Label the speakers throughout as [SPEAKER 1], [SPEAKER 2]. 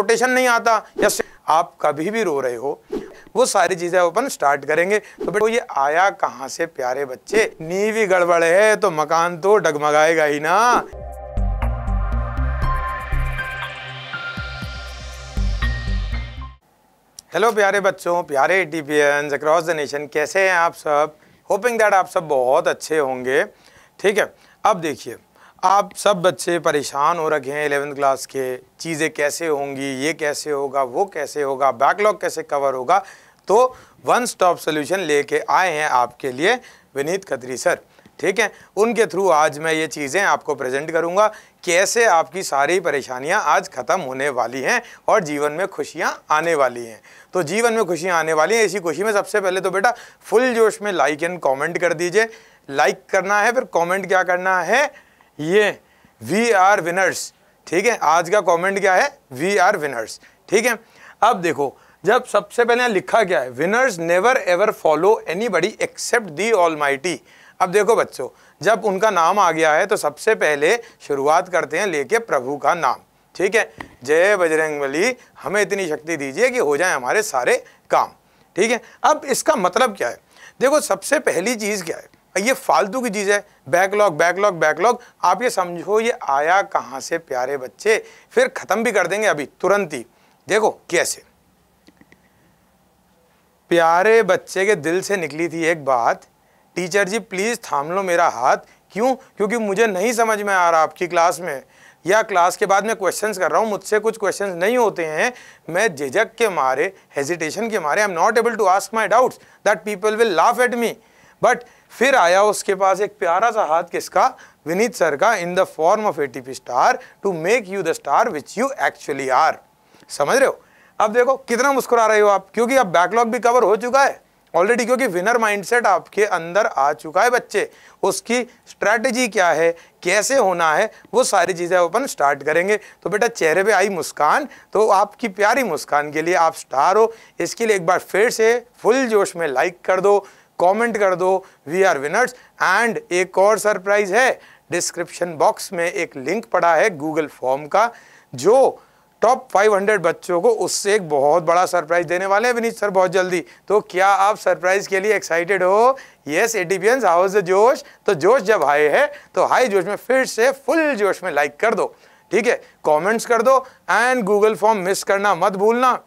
[SPEAKER 1] rotation नहीं आता या आप कभी भी रो रहे हो वो सारी चीजें अपन स्टार्ट करेंगे तो बेटा ये आया कहा से प्यारे बच्चे नीवी गड़बड़ है तो मकान तो डगमगाएगा ही ना हेलो प्यारे बच्चों प्यारे टीपियंस अक्रॉस द नेशन कैसे हैं आप सब होपिंग दैट आप सब बहुत अच्छे होंगे ठीक है अब देखिए आप सब बच्चे परेशान हो रखे हैं एलेवेंथ क्लास के चीज़ें कैसे होंगी ये कैसे होगा वो कैसे होगा बैकलॉग कैसे कवर होगा तो वन स्टॉप सोल्यूशन लेके आए हैं आपके लिए विनीत खत्री सर ठीक है उनके थ्रू आज मैं ये चीज़ें आपको प्रेजेंट करूंगा कैसे आपकी सारी परेशानियां आज ख़त्म होने वाली हैं और जीवन में खुशियां आने वाली हैं तो जीवन में खुशियां आने वाली हैं इसी खुशी में सबसे पहले तो बेटा फुल जोश में लाइक एंड कमेंट कर दीजिए लाइक करना है फिर कमेंट क्या करना है ये वी आर विनर्स ठीक है आज का कमेंट क्या है वी आर विनर्स ठीक है अब देखो जब सबसे पहले लिखा क्या है winners never ever follow anybody except the all अब देखो बच्चों जब उनका नाम आ गया है तो सबसे पहले शुरुआत करते हैं लेके प्रभु का नाम ठीक है जय बजरंगबली हमें इतनी शक्ति दीजिए कि हो जाए हमारे सारे काम ठीक है अब इसका मतलब क्या है देखो सबसे पहली चीज़ क्या है ये फालतू की चीज़ है बैकलॉग बैकलॉग बैकलॉग आप ये समझो ये आया कहाँ से प्यारे बच्चे फिर ख़त्म भी कर देंगे अभी तुरंत ही देखो कैसे प्यारे बच्चे के दिल से निकली थी एक बात टीचर जी प्लीज़ थाम लो मेरा हाथ क्यों क्योंकि मुझे नहीं समझ में आ रहा आपकी क्लास में या क्लास के बाद मैं क्वेश्चंस कर रहा हूँ मुझसे कुछ क्वेश्चंस नहीं होते हैं मैं झिझक के मारे हेजिटेशन के मारे I am not able to ask my doubts that people will laugh at me but फिर आया उसके पास एक प्यारा सा हाथ किसका विनीत सर का in the form of ATP star to make you the star which you actually are समझ रहे हो अब देखो कितना मुस्कुरा रहे हो आप क्योंकि अब बैकलॉग भी कवर हो चुका है ऑलरेडी क्योंकि विनर माइंडसेट आपके अंदर आ चुका है बच्चे उसकी स्ट्रैटेजी क्या है कैसे होना है वो सारी चीज़ें अपन स्टार्ट करेंगे तो बेटा चेहरे पे आई मुस्कान तो आपकी प्यारी मुस्कान के लिए आप स्टार हो इसके लिए एक बार फिर से फुल जोश में लाइक कर दो कमेंट कर दो वी आर विनर्स एंड एक और सरप्राइज है डिस्क्रिप्शन बॉक्स में एक लिंक पड़ा है गूगल फॉर्म का जो टॉप 500 बच्चों को उससे एक बहुत बड़ा सरप्राइज देने वाले हैं विनीत सर बहुत जल्दी तो क्या आप सरप्राइज के लिए एक्साइटेड हो यस एटीपियंस हाउस द जोश तो जोश जब हाई है तो हाई जोश में फिर से फुल जोश में लाइक कर दो ठीक है कमेंट्स कर दो एंड गूगल फॉर्म मिस करना मत भूलना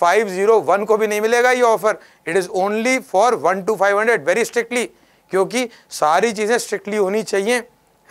[SPEAKER 1] फाइव जीरो वन को भी नहीं मिलेगा ये offer it is only for one to five hundred very strictly क्योंकि सारी चीज़ें स्ट्रिक्टली होनी चाहिए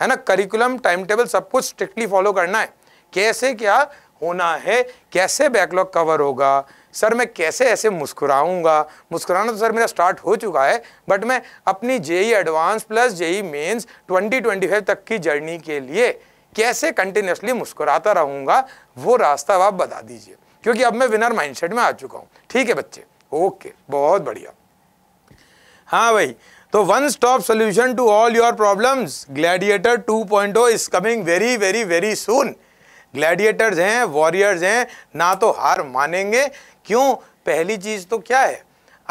[SPEAKER 1] है ना करिकुलम टाइम टेबल सब कुछ स्ट्रिक्टली फॉलो करना है कैसे क्या होना है कैसे बैकलॉग कवर होगा सर मैं कैसे ऐसे मुस्कुराऊंगा मुस्कुराना तो सर मेरा स्टार्ट हो चुका है बट मैं अपनी JEE advanced plus JEE mains 2025 तक की जर्नी के लिए कैसे कंटिन्यूसली मुस्कुराता रहूँगा वो रास्ता आप बता दीजिए क्योंकि अब मैं विनर माइंडसेट में आ चुका हूं ठीक है बच्चे ओके बहुत बढ़िया हाँ भाई तो one stop solution to all your problems Gladiator 2.0 is coming very very very soon Gladiators हैं वॉरियर्स हैं ना तो हार मानेंगे क्यों पहली चीज़ तो क्या है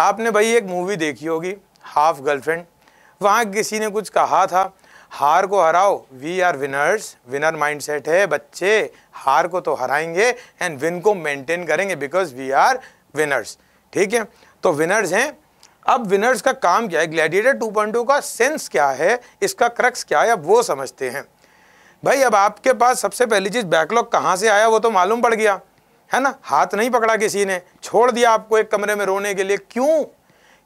[SPEAKER 1] आपने भाई एक मूवी देखी होगी हाफ गर्लफ्रेंड वहाँ किसी ने कुछ कहा था हार को हराओ we are winners winner mindset है बच्चे हार को तो हराएंगे एंड विन को मेंटेन करेंगे बिकॉज वी आर विनर्स ठीक है तो विनर्स हैं अब विनर्स का काम क्या है ग्लैडिएटर 2.2 का सेंस क्या है इसका क्रक्स क्या है अब वो समझते हैं भाई अब आपके पास सबसे पहली चीज़ बैकलॉग कहाँ से आया वो तो मालूम पड़ गया है ना हाथ नहीं पकड़ा किसी ने छोड़ दिया आपको एक कमरे में रोने के लिए क्यों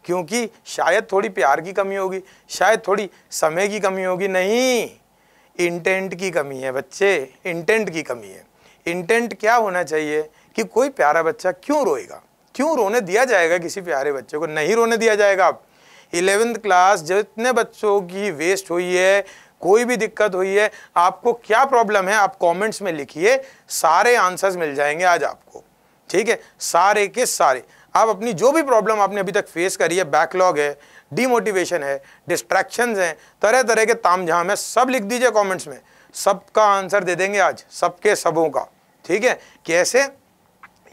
[SPEAKER 1] क्योंकि शायद थोड़ी प्यार की कमी होगी शायद थोड़ी समय की कमी होगी नहीं इंटेंट की कमी है बच्चे इंटेंट की कमी है इंटेंट क्या होना चाहिए कि कोई प्यारा बच्चा क्यों रोएगा क्यों रोने दिया जाएगा किसी प्यारे बच्चे को नहीं रोने दिया जाएगा आप इलेवेंथ क्लास जितने बच्चों की वेस्ट हुई है कोई भी दिक्कत हुई है आपको क्या प्रॉब्लम है आप कमेंट्स में लिखिए सारे आंसर्स मिल जाएंगे आज आपको ठीक है सारे के सारे आप अपनी जो भी प्रॉब्लम आपने अभी तक फेस करी है बैकलॉग है डीमोटिवेशन है डिस्ट्रैक्शन हैं तरह तरह के तामझाम है सब लिख दीजिए कमेंट्स में सबका आंसर दे देंगे आज सबके सबों का ठीक है कैसे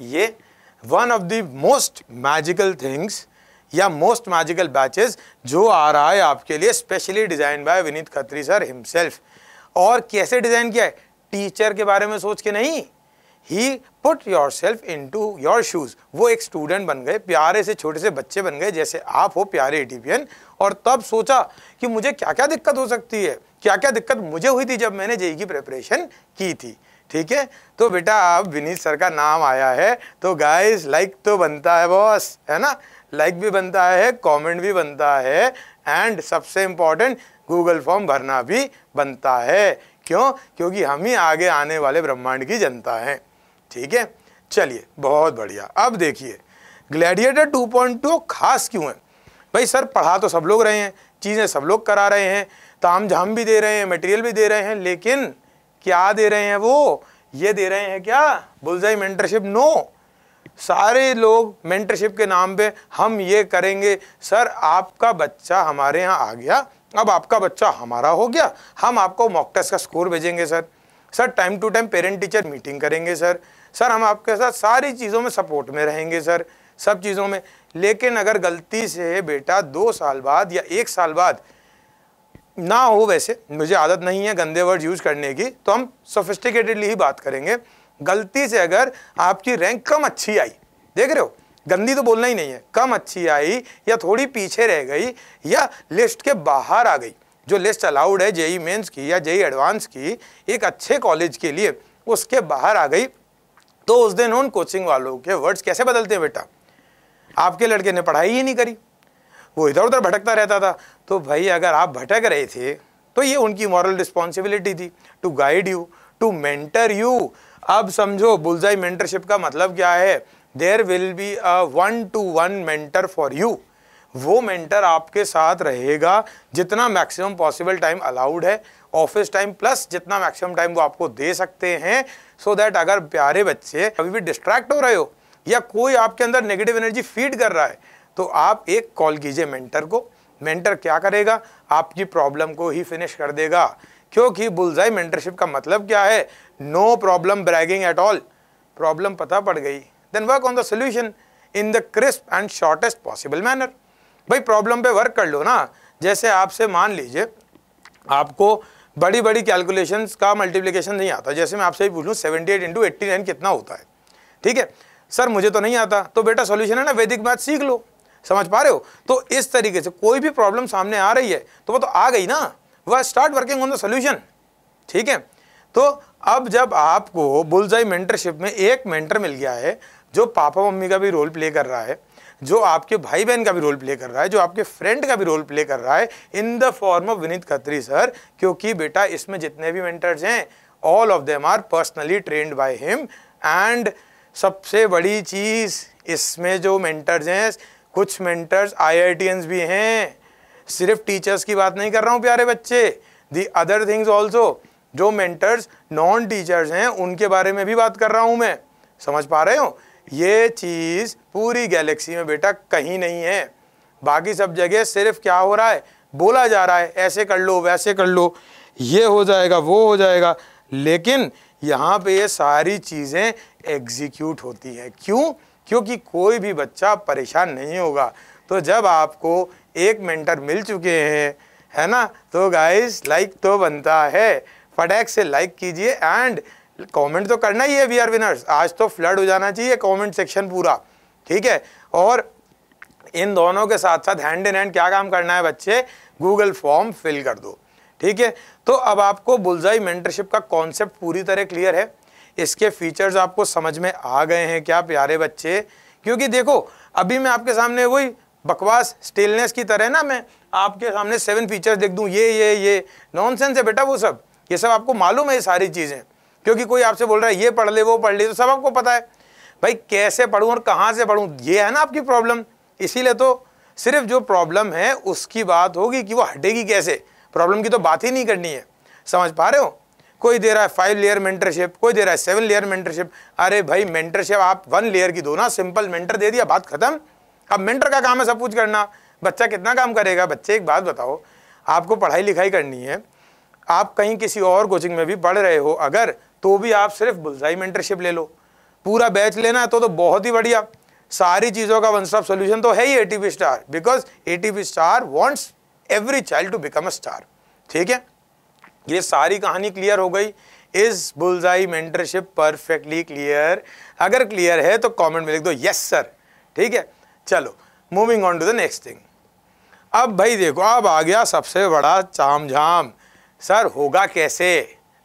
[SPEAKER 1] ये one of the most magical things या मोस्ट मैजिकल बैचेस जो आ रहा है आपके लिए specially design by Vineet Khatri sir himself और कैसे डिज़ाइन किया है टीचर के बारे में सोच के नहीं ही put yourself into your shoes वो एक स्टूडेंट बन गए प्यारे से छोटे से बच्चे बन गए जैसे आप हो प्यारे एटीपियन और तब सोचा कि मुझे क्या क्या दिक्कत हो सकती है क्या क्या दिक्कत मुझे हुई थी जब मैंने जेई की प्रिपरेशन की थी ठीक है तो बेटा अब विनीत सर का नाम आया है तो गाइस लाइक तो बनता है बॉस है ना लाइक भी बनता है कमेंट भी बनता है एंड सबसे इम्पॉर्टेंट गूगल फॉर्म भरना भी बनता है क्यों क्योंकि हम ही आगे आने वाले ब्रह्मांड की जनता हैं ठीक है चलिए बहुत बढ़िया अब देखिए ग्लैडिएटर 2.2 खास क्यों है भाई सर पढ़ा तो सब लोग रहे हैं चीज़ें सब लोग करा रहे हैं ताम झाम भी दे रहे हैं मटेरियल भी दे रहे हैं लेकिन क्या दे रहे हैं वो ये दे रहे हैं क्या बुलजाई मेंटरशिप नो सारे लोग मेंटरशिप के नाम पे हम ये करेंगे सर आपका बच्चा हमारे यहाँ आ गया अब आपका बच्चा हमारा हो गया हम आपको मॉक टेस्ट का स्कोर भेजेंगे sir sir time to time parent teacher meeting करेंगे सर सर हम आपके साथ सारी चीज़ों में सपोर्ट में रहेंगे सर सब चीज़ों में लेकिन अगर गलती से बेटा दो साल बाद या एक साल बाद ना हो वैसे मुझे आदत नहीं है गंदे वर्ड यूज़ करने की तो हम सोफिस्टिकेटेडली ही बात करेंगे गलती से अगर आपकी रैंक कम अच्छी आई देख रहे हो गंदी तो बोलना ही नहीं है कम अच्छी आई या थोड़ी पीछे रह गई या लिस्ट के बाहर आ गई जो लिस्ट अलाउड है जेई मेंस की या जेई एडवांस की एक अच्छे कॉलेज के लिए उसके बाहर आ गई तो उस दिन उन कोचिंग वालों के वर्ड्स कैसे बदलते हैं बेटा आपके लड़के ने पढ़ाई ही नहीं करी वो इधर उधर भटकता रहता था तो भाई अगर आप भटक रहे थे तो ये उनकी मॉरल रिस्पॉन्सिबिलिटी थी to guide you to mentor you अब समझो बुलजाई मेंटरशिप का मतलब क्या है there will be a one to one mentor for you वो मेंटर आपके साथ रहेगा जितना मैक्सिमम पॉसिबल टाइम अलाउड है ऑफिस टाइम प्लस जितना मैक्सिमम टाइम वो आपको दे सकते हैं सो so दैट अगर प्यारे बच्चे कभी भी डिस्ट्रैक्ट हो रहे हो या कोई आपके अंदर नेगेटिव एनर्जी फीड कर रहा है तो आप एक कॉल कीजिए मेंटर को मेंटर क्या करेगा आपकी प्रॉब्लम को ही फिनिश कर देगा क्योंकि बुलजाई मेंटरशिप का मतलब क्या है no problem bragging at all problem पता पड़ गई then work on the solution in the crisp and shortest possible manner भाई प्रॉब्लम पे वर्क कर लो ना जैसे आपसे मान लीजिए आपको बड़ी बड़ी कैलकुलेशन का मल्टीप्लीकेशन नहीं आता जैसे मैं आपसे भी पूछ लूँ seventy eight into eighty nine कितना होता है ठीक है सर मुझे तो नहीं आता तो बेटा सॉल्यूशन है ना वैदिक मैथ सीख लो समझ पा रहे हो तो इस तरीके से कोई भी प्रॉब्लम सामने आ रही है तो वो तो आ गई ना वह start working on the solution ठीक है तो अब जब आपको बुलजाई मेंटरशिप में एक मेंटर मिल गया है जो पापा मम्मी का भी रोल प्ले कर रहा है जो आपके भाई बहन का भी रोल प्ले कर रहा है जो आपके फ्रेंड का भी रोल प्ले कर रहा है in the form of Vineet Khatri sir क्योंकि बेटा इसमें जितने भी मेंटर्स हैं all of them are personally trained by him and सबसे बड़ी चीज़ इसमें जो मेंटर्स हैं कुछ मेंटर्स आई भी हैं सिर्फ टीचर्स की बात नहीं कर रहा हूँ प्यारे बच्चे दी अदर थिंग्स ऑल्सो जो मेंटर्स नॉन टीचर्स हैं उनके बारे में भी बात कर रहा हूँ मैं समझ पा रहे हो ये चीज़ पूरी गैलेक्सी में बेटा कहीं नहीं है बाकी सब जगह सिर्फ क्या हो रहा है बोला जा रहा है ऐसे कर लो वैसे कर लो ये हो जाएगा वो हो जाएगा लेकिन यहाँ पे ये सारी चीज़ें एग्जीक्यूट होती हैं क्यों क्योंकि कोई भी बच्चा परेशान नहीं होगा तो जब आपको एक मेंटर मिल चुके हैं है ना तो गाइस लाइक तो बनता है फटैक से लाइक कीजिए एंड कमेंट तो करना ही है वी आर विनर्स आज तो फ्लड हो जाना चाहिए कमेंट सेक्शन पूरा ठीक है और इन दोनों के साथ साथ हैंड इन हैंड क्या काम करना है बच्चे गूगल फॉर्म फिल कर दो ठीक है तो अब आपको बुलजाई मेंटरशिप का कॉन्सेप्ट पूरी तरह क्लियर है इसके फीचर्स आपको समझ में आ गए हैं क्या प्यारे बच्चे क्योंकि देखो अभी मैं आपके सामने वही बकवास स्टेलनेस की तरह ना मैं आपके सामने सेवन फीचर्स देख दूँ ये ये ये नॉन है बेटा वो सब ये सब आपको मालूम है ये सारी चीज़ें क्योंकि कोई आपसे बोल रहा है ये पढ़ ले वो पढ़ ले तो सब आपको पता है भाई कैसे पढ़ूँ और कहाँ से पढ़ूँ ये है ना आपकी प्रॉब्लम इसीलिए तो सिर्फ जो प्रॉब्लम है उसकी बात होगी कि वो हटेगी कैसे प्रॉब्लम की तो बात ही नहीं करनी है समझ पा रहे हो कोई दे रहा है फाइव लेयर मेंटरशिप कोई दे रहा है सेवन लेयर मेंटरशिप अरे भाई मेंटरशिप आप वन लेयर की दो ना सिंपल मेंटर दे दिया बात खत्म अब मेंटर का काम है सब कुछ करना बच्चा कितना काम करेगा बच्चे एक बात बताओ आपको पढ़ाई लिखाई करनी है आप कहीं किसी और कोचिंग में भी पढ़ रहे हो अगर तो भी आप सिर्फ बुलजाई मेंटरशिप ले लो पूरा बैच लेना है तो तो बहुत ही बढ़िया सारी चीज़ों का वन स्टॉप सोल्यूशन तो है ही A star because A star wants every child to become a star ठीक है ये सारी कहानी क्लियर हो गई is Bullseye mentorship perfectly clear अगर क्लियर है तो कॉमेंट में लिख दो यस सर ठीक है चलो moving on to the next thing अब भाई देखो अब आ गया सबसे बड़ा चाम झाम सर होगा कैसे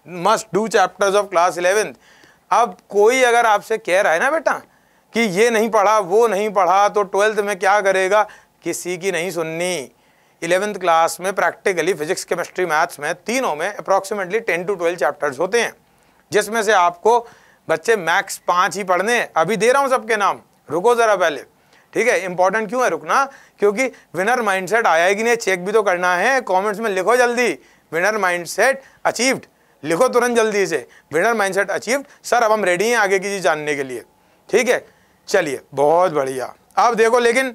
[SPEAKER 1] must do chapters of class eleventh अब कोई अगर आपसे कह रहा है ना बेटा कि ये नहीं पढ़ा वो नहीं पढ़ा तो ट्वेल्थ में क्या करेगा किसी की नहीं सुननी इलेवेंथ क्लास में प्रैक्टिकली फिजिक्स केमिस्ट्री मैथ्स में तीनों में approximately ten to twelve chapters होते हैं जिसमें से आपको बच्चे मैक्स पाँच ही पढ़ने अभी दे रहा हूँ सबके नाम रुको ज़रा पहले ठीक है इंपॉर्टेंट क्यों है रुकना क्योंकि विनर माइंडसेट आया कि नहीं चेक भी तो करना है कमेंट्स में लिखो जल्दी विनर माइंडसेट अचीव्ड लिखो तुरंत जल्दी से विनर माइंडसेट अचीव सर अब हम रेडी हैं आगे की चीज़ जानने के लिए ठीक है चलिए बहुत बढ़िया अब देखो लेकिन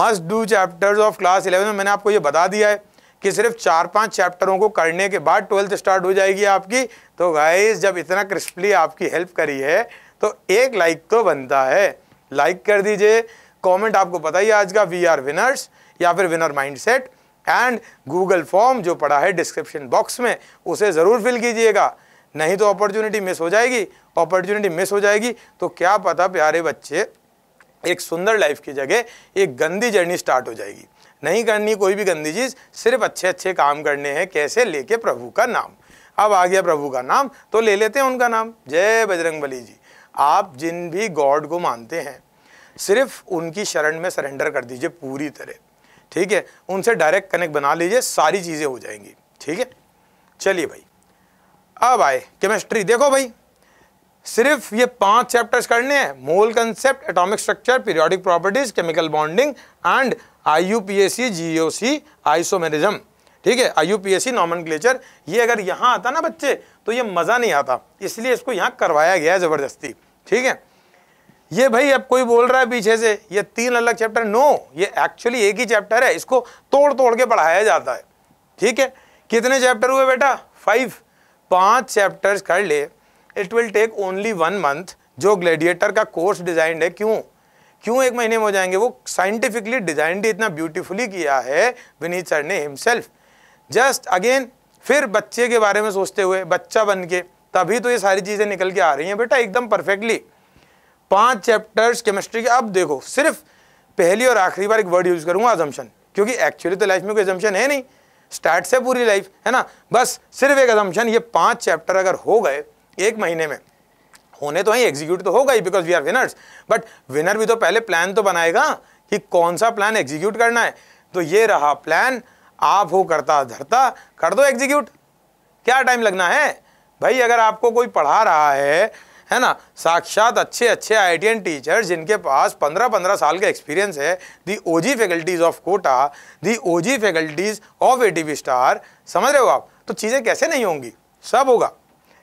[SPEAKER 1] must do chapters of class eleven में मैंने आपको ये बता दिया है कि सिर्फ चार पांच चैप्टरों को करने के बाद ट्वेल्थ स्टार्ट हो जाएगी आपकी तो गाइज जब इतना क्रिस्पली आपकी हेल्प करी है तो एक लाइक तो बनता है लाइक कर दीजिए कमेंट आपको पता ही आज का वी आर विनर्स या फिर winner mindset and Google form जो पड़ा है डिस्क्रिप्शन बॉक्स में उसे ज़रूर फिल कीजिएगा नहीं तो अपॉर्चुनिटी मिस हो जाएगी अपॉर्चुनिटी मिस हो जाएगी तो क्या पता प्यारे बच्चे एक सुंदर लाइफ की जगह एक गंदी जर्नी स्टार्ट हो जाएगी नहीं करनी कोई भी गंदी चीज़ सिर्फ अच्छे अच्छे काम करने हैं कैसे लेके प्रभु का नाम अब आ गया प्रभु का नाम तो ले लेते हैं उनका नाम जय बजरंग जी आप जिन भी गॉड को मानते हैं सिर्फ उनकी शरण में सरेंडर कर दीजिए पूरी तरह ठीक है उनसे डायरेक्ट कनेक्ट बना लीजिए सारी चीज़ें हो जाएंगी ठीक है चलिए भाई अब आए केमिस्ट्री देखो भाई सिर्फ ये पांच चैप्टर्स करने हैं mole concept atomic structure periodic properties chemical bonding and I U P A C G O C isomerism ठीक है I U P A C nomenclature ये अगर यहाँ आता ना बच्चे तो ये मज़ा नहीं आता इसलिए इसको यहाँ करवाया गया है ज़बरदस्ती ठीक है ये भाई अब कोई बोल रहा है पीछे से ये तीन अलग चैप्टर नो ये एक्चुअली एक ही चैप्टर है इसको तोड़ तोड़ के पढ़ाया जाता है ठीक है कितने चैप्टर हुए बेटा फाइव पांच चैप्टर्स कर ले it will take only one month जो ग्लेडिएटर का कोर्स डिजाइंड है क्यों क्यों एक महीने में हो जाएंगे वो साइंटिफिकली डिजाइंड इतना ब्यूटीफुली किया है विनीत सर ने हिमसेल्फ जस्ट अगेन फिर बच्चे के बारे में सोचते हुए बच्चा बन के तभी तो ये सारी चीज़ें निकल के आ रही हैं बेटा एकदम परफेक्टली पांच चैप्टर्स केमिस्ट्री के अब देखो सिर्फ पहली और आखिरी बार एक वर्ड यूज़ करूँगा अजम्पन क्योंकि एक्चुअली तो लाइफ में कोई अजम्पन है नहीं स्टार्ट से पूरी लाइफ है ना बस सिर्फ एक अजम्पन ये पाँच चैप्टर अगर हो गए एक महीने में होने तो है एग्जीक्यूट तो होगा ही because we are winners but winner भी तो पहले प्लान तो बनाएगा कि कौन सा प्लान एग्जीक्यूट करना है तो ये रहा प्लान आप हो करता धरता कर दो एग्जीक्यूट क्या टाइम लगना है भाई अगर आपको कोई पढ़ा रहा है है ना साक्षात अच्छे अच्छे एन टीचर जिनके पास पंद्रह पंद्रह साल का एक्सपीरियंस है the OG faculties of Kota the OG faculties of A star समझ रहे हो आप तो चीज़ें कैसे नहीं होंगी सब होगा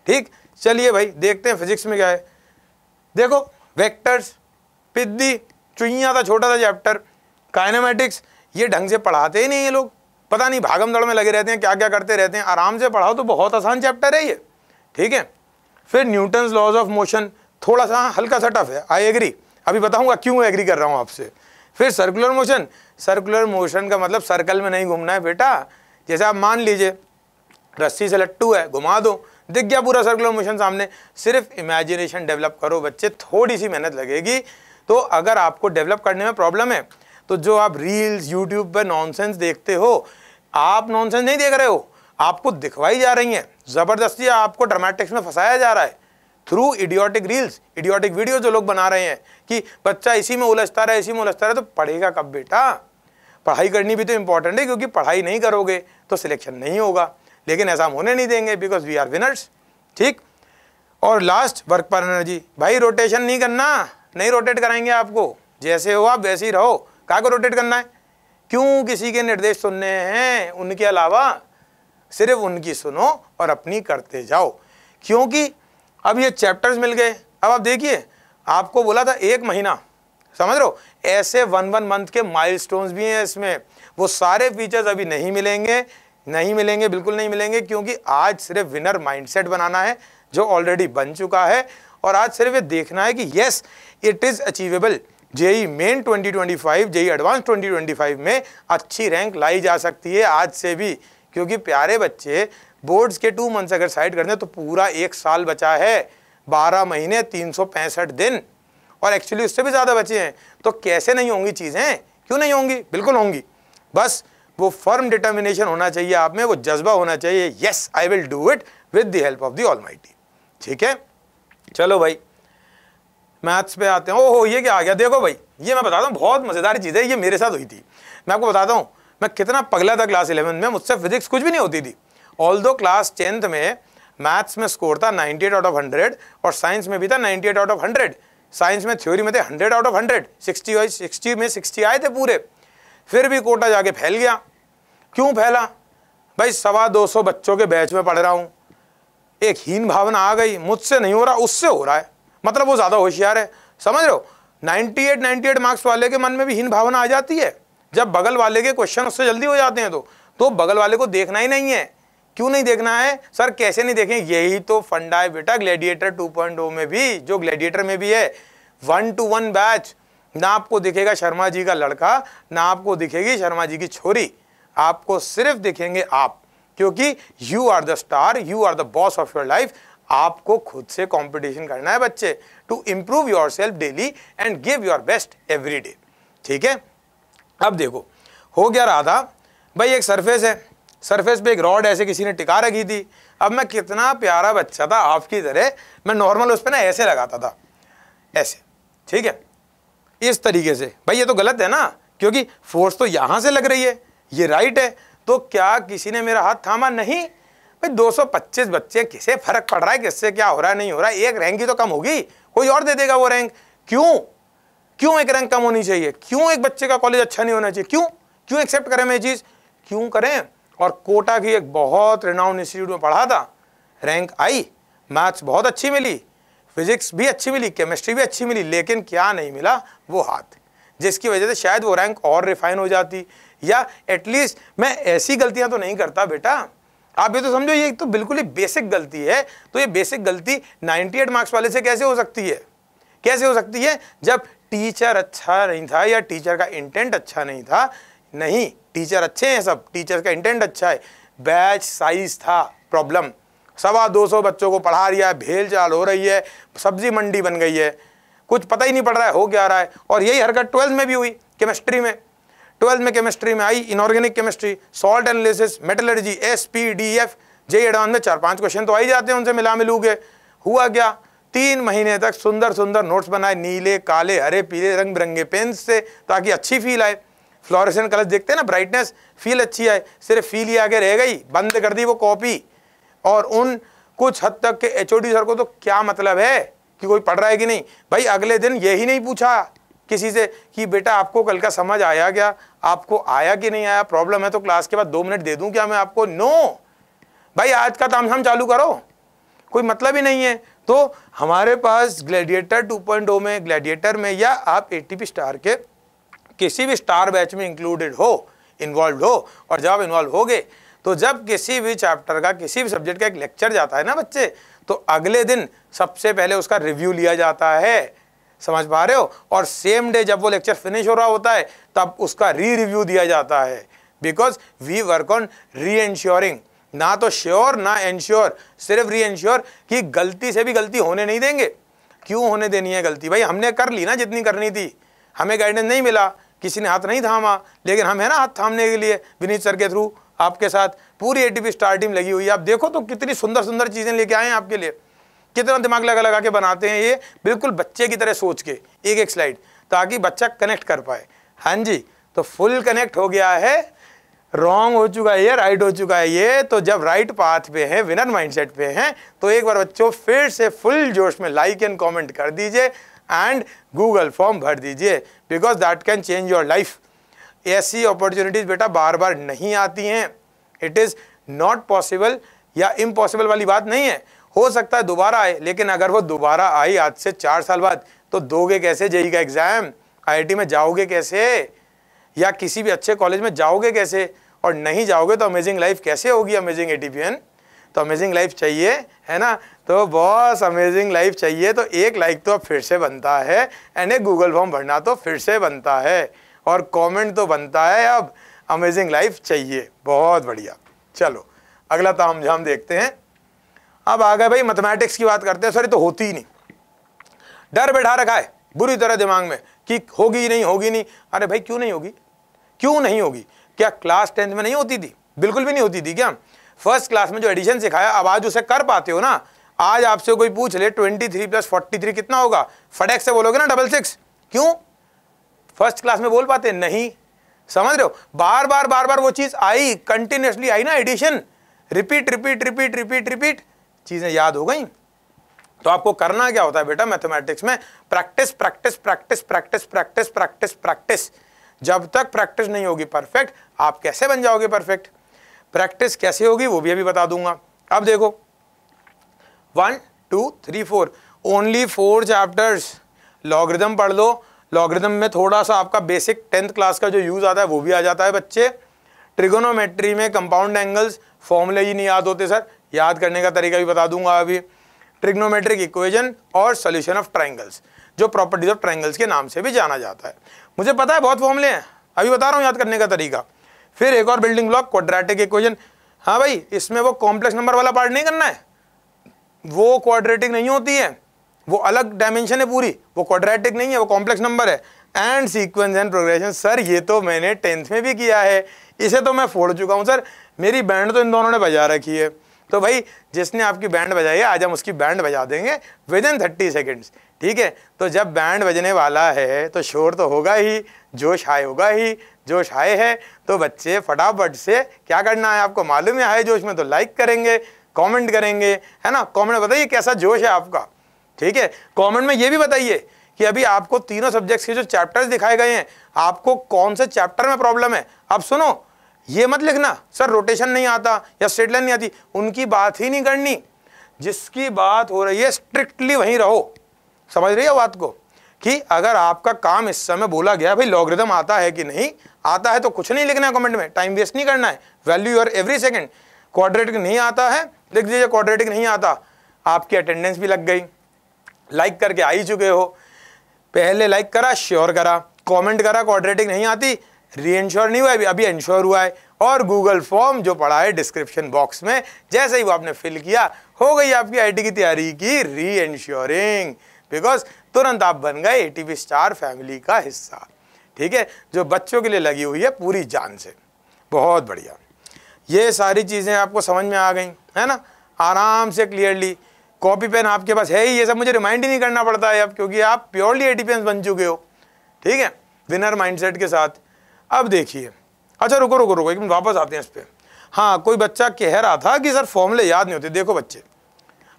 [SPEAKER 1] ठीक चलिए भाई देखते हैं फिजिक्स में क्या है देखो वेक्टर्स पिद्दी चुइया था छोटा सा चैप्टर काइनामेटिक्स ये ढंग से पढ़ाते ही नहीं ये लोग पता नहीं भागम दौड़ में लगे रहते हैं क्या क्या करते रहते हैं आराम से पढ़ाओ तो बहुत आसान चैप्टर है ये ठीक है फिर न्यूटन लॉज ऑफ मोशन थोड़ा सा हल्का सा टफ है आई एग्री अभी बताऊंगा क्यों एग्री कर रहा हूँ आपसे फिर सर्कुलर मोशन सर्कुलर मोशन का मतलब सर्कल में नहीं घूमना है बेटा जैसे आप मान लीजिए रस्सी से लट्टू है घुमा दो दिख गया पूरा सर्कुलर मोशन सामने सिर्फ इमेजिनेशन डेवलप करो बच्चे थोड़ी सी मेहनत लगेगी तो अगर आपको डेवलप करने में प्रॉब्लम है तो जो आप रील्स यूट्यूब पर नॉनसेंस देखते हो आप नॉनसेंस नहीं देख रहे हो आपको दिखवाई जा रही हैं ज़बरदस्ती आपको ड्रामेटिक्स में फंसाया जा रहा है through idiotic reels idiotic video जो लोग बना रहे हैं कि बच्चा इसी में उलझता रहे इसी में उलझता रहे तो पढ़ेगा कब बेटा पढ़ाई करनी भी तो इंपॉर्टेंट है क्योंकि पढ़ाई नहीं करोगे तो सिलेक्शन नहीं होगा लेकिन ऐसा होने नहीं देंगे बिकॉज वी आर विनर्स ठीक और लास्ट वर्क पर एनर्जी भाई रोटेशन नहीं करना नहीं रोटेट कराएंगे आपको जैसे हो आप वैसे ही रहो कहा को रोटेट करना है क्यों किसी के निर्देश सुनने हैं उनके अलावा सिर्फ उनकी सुनो और अपनी करते जाओ क्योंकि अब ये चैप्टर्स मिल गए अब आप देखिए आपको बोला था एक महीना समझ लो ऐसे वन वन मंथ के माइलस्टोन्स भी हैं इसमें वो सारे फीचर्स अभी नहीं मिलेंगे नहीं मिलेंगे बिल्कुल नहीं मिलेंगे क्योंकि आज सिर्फ विनर माइंडसेट बनाना है जो ऑलरेडी बन चुका है और आज सिर्फ ये देखना है कि yes it is achievable JEE Main 2025 JEE advance twenty में अच्छी रैंक लाई जा सकती है आज से भी क्योंकि प्यारे बच्चे बोर्ड्स के टू मंथ्स अगर साइड कर दें तो पूरा एक साल बचा है बारह महीने तीन सौ पैंसठ दिन और एक्चुअली उससे भी ज़्यादा बचे हैं तो कैसे नहीं होंगी चीज़ें क्यों नहीं होंगी बिल्कुल होंगी बस वो फर्म डिटर्मिनेशन होना चाहिए आप में वो जज्बा होना चाहिए yes I will do it with the help of the all ठीक है चलो भाई मैथ्स पे आते हैं ओहो ये क्या आ गया देखो भाई ये मैं बताता हूँ बहुत मज़ेदार चीज़ है ये मेरे साथ हुई थी मैं आपको बताता हूँ मैं कितना पगला था क्लास इलेवन में मुझसे फिजिक्स कुछ भी नहीं होती थी ऑल दो क्लास टेंथ में मैथ्स में स्कोर था 98 आउट ऑफ हंड्रेड और साइंस में भी था 98 आउट ऑफ हंड्रेड साइंस में थ्योरी में थे 100 आउट ऑफ हंड्रेड 60 और 60 में 60 आए थे पूरे फिर भी कोटा जाके फैल गया क्यों फैला भाई सवा दो सौ बच्चों के बैच में पढ़ रहा हूँ एक हीन भावना आ गई मुझसे नहीं हो रहा उससे हो रहा है मतलब वो ज़्यादा होशियार है समझ रहे हो नाइन्टी एट मार्क्स वाले के मन में भी हीन भावना आ जाती है जब बगल वाले के क्वेश्चन उससे जल्दी हो जाते हैं तो तो बगल वाले को देखना ही नहीं है क्यों नहीं देखना है सर कैसे नहीं देखें यही तो फंडा है बेटा ग्लेडिएटर 2.0 में भी जो ग्लेडिएटर में भी है वन टू वन बैच ना आपको दिखेगा शर्मा जी का लड़का ना आपको दिखेगी शर्मा जी की छोरी आपको सिर्फ दिखेंगे आप क्योंकि you are the star you are the boss of your life आपको खुद से कंपटीशन करना है बच्चे to improve yourself daily and give your best every day ठीक है अब देखो हो गया रहा था भाई एक सरफेस है सरफेस पे एक रॉड ऐसे किसी ने टिका रखी थी अब मैं कितना प्यारा बच्चा था आपकी तरह मैं नॉर्मल उस पर ना ऐसे लगाता था ऐसे ठीक है इस तरीके से भाई ये तो गलत है ना क्योंकि फोर्स तो यहाँ से लग रही है ये राइट है तो क्या किसी ने मेरा हाथ थामा नहीं भाई 225 बच्चे किसे फर्क पड़ रहा है किससे क्या हो रहा है नहीं हो रहा है एक रैंक ही तो कम होगी कोई और दे देगा वो रैंक क्यों क्यों एक रैंक कम होनी चाहिए क्यों एक बच्चे का कॉलेज अच्छा नहीं होना चाहिए क्यों क्यों एक्सेप्ट करें मैं ये चीज़ क्यों करें और कोटा की एक बहुत रिनाउंड इंस्टीट्यूट में पढ़ा था रैंक आई मैथ्स बहुत अच्छी मिली फिजिक्स भी अच्छी मिली केमिस्ट्री भी अच्छी मिली लेकिन क्या नहीं मिला वो हाथ जिसकी वजह से शायद वो रैंक और रिफाइन हो जाती या एटलीस्ट मैं ऐसी गलतियां तो नहीं करता बेटा आप ये तो समझो ये तो बिल्कुल ही बेसिक गलती है तो ये बेसिक गलती 98 मार्क्स वाले से कैसे हो सकती है कैसे हो सकती है जब टीचर अच्छा नहीं था या टीचर का इंटेंट अच्छा नहीं था नहीं टीचर अच्छे हैं सब टीचर का इंटेंट अच्छा है बैच साइज था प्रॉब्लम सवा दो सौ बच्चों को पढ़ा रही है भेल चाल हो रही है सब्जी मंडी बन गई है कुछ पता ही नहीं पड़ रहा है हो क्या रहा है और यही हरकत ट्वेल्थ में भी हुई केमिस्ट्री में ट्वेल्थ में केमिस्ट्री में आई inorganic chemistry salt analysis metallurgy S P D F JEE advance में चार पांच क्वेश्चन तो आई जाते हैं उनसे मिला मिलू के हुआ क्या तीन महीने तक सुंदर सुंदर नोट्स बनाए नीले काले हरे पीले रंग बिरंगे पेन से ताकि अच्छी फील आए फ्लोरेसेंट कलर देखते हैं ना ब्राइटनेस फील अच्छी आए सिर्फ फील ही आगे रह गई बंद कर दी वो कॉपी और उन कुछ हद तक के एच सर को तो क्या मतलब है कि कोई पढ़ रहा है कि नहीं भाई अगले दिन यही नहीं पूछा किसी से कि बेटा आपको कल का समझ आया क्या आपको आया कि नहीं आया प्रॉब्लम है तो क्लास के बाद दो मिनट दे दूं क्या मैं आपको नो भाई आज का तामझाम चालू करो कोई मतलब ही नहीं है तो हमारे पास ग्लैडिएटर 2.0 में ग्लैडिएटर में या आप एटीपी स्टार के किसी भी स्टार बैच में इंक्लूडेड हो इन्वॉल्व हो और जब आप इन्वॉल्व हो गए तो जब किसी भी चैप्टर का किसी भी सब्जेक्ट का एक लेक्चर जाता है ना बच्चे तो अगले दिन सबसे पहले उसका रिव्यू लिया जाता है समझ पा रहे हो और सेम डे जब वो लेक्चर फिनिश हो रहा होता है तब उसका री रिव्यू दिया जाता है because we work on re ensuring ना तो श्योर ना एनश्योर सिर्फ री एनश्योर कि गलती से भी गलती होने नहीं देंगे क्यों होने देनी है गलती भाई हमने कर ली ना जितनी करनी थी हमें गाइडेंस नहीं मिला किसी ने हाथ नहीं थामा लेकिन हम है ना हाथ थामने के लिए विनीत सर के थ्रू आपके साथ पूरी पी स्टार टीम लगी हुई है आप देखो तो कितनी सुंदर सुंदर चीज़ें लेके आए हैं आपके लिए कितना दिमाग लगा लगा के बनाते हैं ये बिल्कुल बच्चे की तरह सोच के एक एक स्लाइड ताकि बच्चा कनेक्ट कर पाए हाँ जी तो फुल कनेक्ट हो गया है रॉन्ग हो चुका है ये राइट हो चुका है ये तो जब राइट पाथ पे है विनर माइंडसेट पे हैं तो एक बार बच्चों फिर से फुल जोश में लाइक एंड कमेंट कर दीजिए एंड गूगल फॉर्म भर दीजिए because that can change your life ऐसी अपॉर्चुनिटीज़ बेटा बार बार नहीं आती हैं इट इज़ नॉट पॉसिबल या इम्पॉसिबल वाली बात नहीं है हो सकता है दोबारा आए लेकिन अगर वो दोबारा आई आज से चार साल बाद तो दोगे कैसे जेई का एग्ज़ाम आई में जाओगे कैसे या किसी भी अच्छे कॉलेज में जाओगे कैसे और नहीं जाओगे तो अमेजिंग लाइफ कैसे होगी अमेजिंग ए तो अमेजिंग लाइफ चाहिए है ना तो बॉस अमेजिंग लाइफ चाहिए तो एक लाइक तो अब फिर से बनता है एंड एक गूगल फॉर्म भरना तो फिर से बनता है और कमेंट तो बनता है अब अमेजिंग लाइफ चाहिए बहुत बढ़िया चलो अगला झाम देखते हैं अब आ गए भाई मैथमेटिक्स की बात करते हैं सर तो होती ही नहीं डर बैठा रखा है बुरी तरह दिमाग में कि होगी नहीं होगी नहीं अरे भाई क्यों नहीं होगी क्यों नहीं होगी क्या क्लास टेंथ में नहीं होती थी बिल्कुल भी नहीं होती थी क्या फर्स्ट क्लास में जो एडिशन सिखाया अब आज उसे कर पाते हो ना आज आपसे कोई पूछ ले twenty three plus forty three कितना होगा फटेक से बोलोगे ना डबल सिक्स क्यों फर्स्ट क्लास में बोल पाते नहीं समझ रहे हो बार बार बार बार वो चीज़ आई कंटिन्यूसली आई ना addition repeat repeat repeat repeat repeat चीज़ें याद हो गई तो आपको करना क्या होता है बेटा मैथमेटिक्स में practice practice practice practice practice practice practice जब तक प्रैक्टिस नहीं होगी परफेक्ट आप कैसे बन जाओगे परफेक्ट प्रैक्टिस कैसे होगी वो भी अभी बता दूंगा अब देखो one two three four only four chapters logarithm पढ़ लो लॉगरिदम में थोड़ा सा आपका बेसिक टेंथ क्लास का जो यूज़ आता है वो भी आ जाता है बच्चे ट्रिगोनोमेट्री में कंपाउंड एंगल्स फॉर्मूले ही नहीं याद होते सर याद करने का तरीका भी बता दूंगा अभी ट्रिग्नोमेट्रिक इक्वेजन और सोल्यूशन ऑफ ट्राइंगल्स जो प्रॉपर्टीज ऑफ ट्राइंगल्स के नाम से भी जाना जाता है मुझे पता है बहुत फॉर्मले हैं अभी बता रहा हूँ याद करने का तरीका फिर एक और बिल्डिंग ब्लॉक क्वाड्रेटिक इक्वेशन हाँ भाई इसमें वो कॉम्प्लेक्स नंबर वाला पार्ट नहीं करना है वो क्वाड्रेटिक नहीं होती है वो अलग डायमेंशन है पूरी वो क्वाड्रेटिक नहीं है वो कॉम्प्लेक्स नंबर है and sequence and progression sir ये तो मैंने टेंथ में भी किया है इसे तो मैं फोड़ चुका हूँ सर मेरी बैंड तो इन दोनों ने बजा रखी है तो भाई जिसने आपकी बैंड बजाई है आज हम उसकी बैंड बजा देंगे विद इन थर्टी सेकेंड्स ठीक है तो जब बैंड बजने वाला है तो शोर तो होगा ही जोश हाई होगा ही जोश हाई है तो बच्चे फटाफट से क्या करना है आपको मालूम है हाई जोश में तो लाइक करेंगे कमेंट करेंगे है ना कमेंट बताइए कैसा जोश है आपका ठीक है कमेंट में ये भी बताइए कि अभी आपको तीनों सब्जेक्ट्स के जो चैप्टर्स दिखाए गए हैं आपको कौन से चैप्टर में प्रॉब्लम है अब सुनो ये मत लिखना सर रोटेशन नहीं आता या स्ट्रेट लाइन नहीं आती उनकी बात ही नहीं करनी जिसकी बात हो रही है स्ट्रिक्टली वहीं रहो समझ रही है बात को कि अगर आपका काम इस समय बोला गया भाई लॉगरिदम आता है कि नहीं आता है तो कुछ नहीं लिखना है कमेंट में टाइम वेस्ट नहीं करना है value your every second quadratic नहीं आता है लिख दीजिए क्वाड्रेटिक नहीं आता आपकी अटेंडेंस भी लग गई लाइक करके आ ही चुके हो पहले लाइक करा श्योर करा कमेंट करा क्वाड्रेटिक नहीं आती री इंश्योर नहीं हुआ अभी अभी इंश्योर हुआ है और गूगल फॉर्म जो पड़ा है डिस्क्रिप्शन बॉक्स में जैसे ही वो आपने फिल किया हो गई आपकी आईटी की तैयारी की री इंश्योरिंग बिकॉज तुरंत आप बन गए ए स्टार फैमिली का हिस्सा ठीक है जो बच्चों के लिए लगी हुई है पूरी जान से बहुत बढ़िया ये सारी चीज़ें आपको समझ में आ गई है ना आराम से क्लियरली कॉपी पेन आपके पास है ही ये सब मुझे रिमाइंड ही नहीं करना पड़ता है अब क्योंकि आप प्योरली ए बन चुके हो ठीक है विनर माइंड के साथ अब देखिए अच्छा रुको रुको रुको एक मिनट वापस आते हैं इस पर हाँ कोई बच्चा कह रहा था कि सर फॉर्मूले याद नहीं होते देखो बच्चे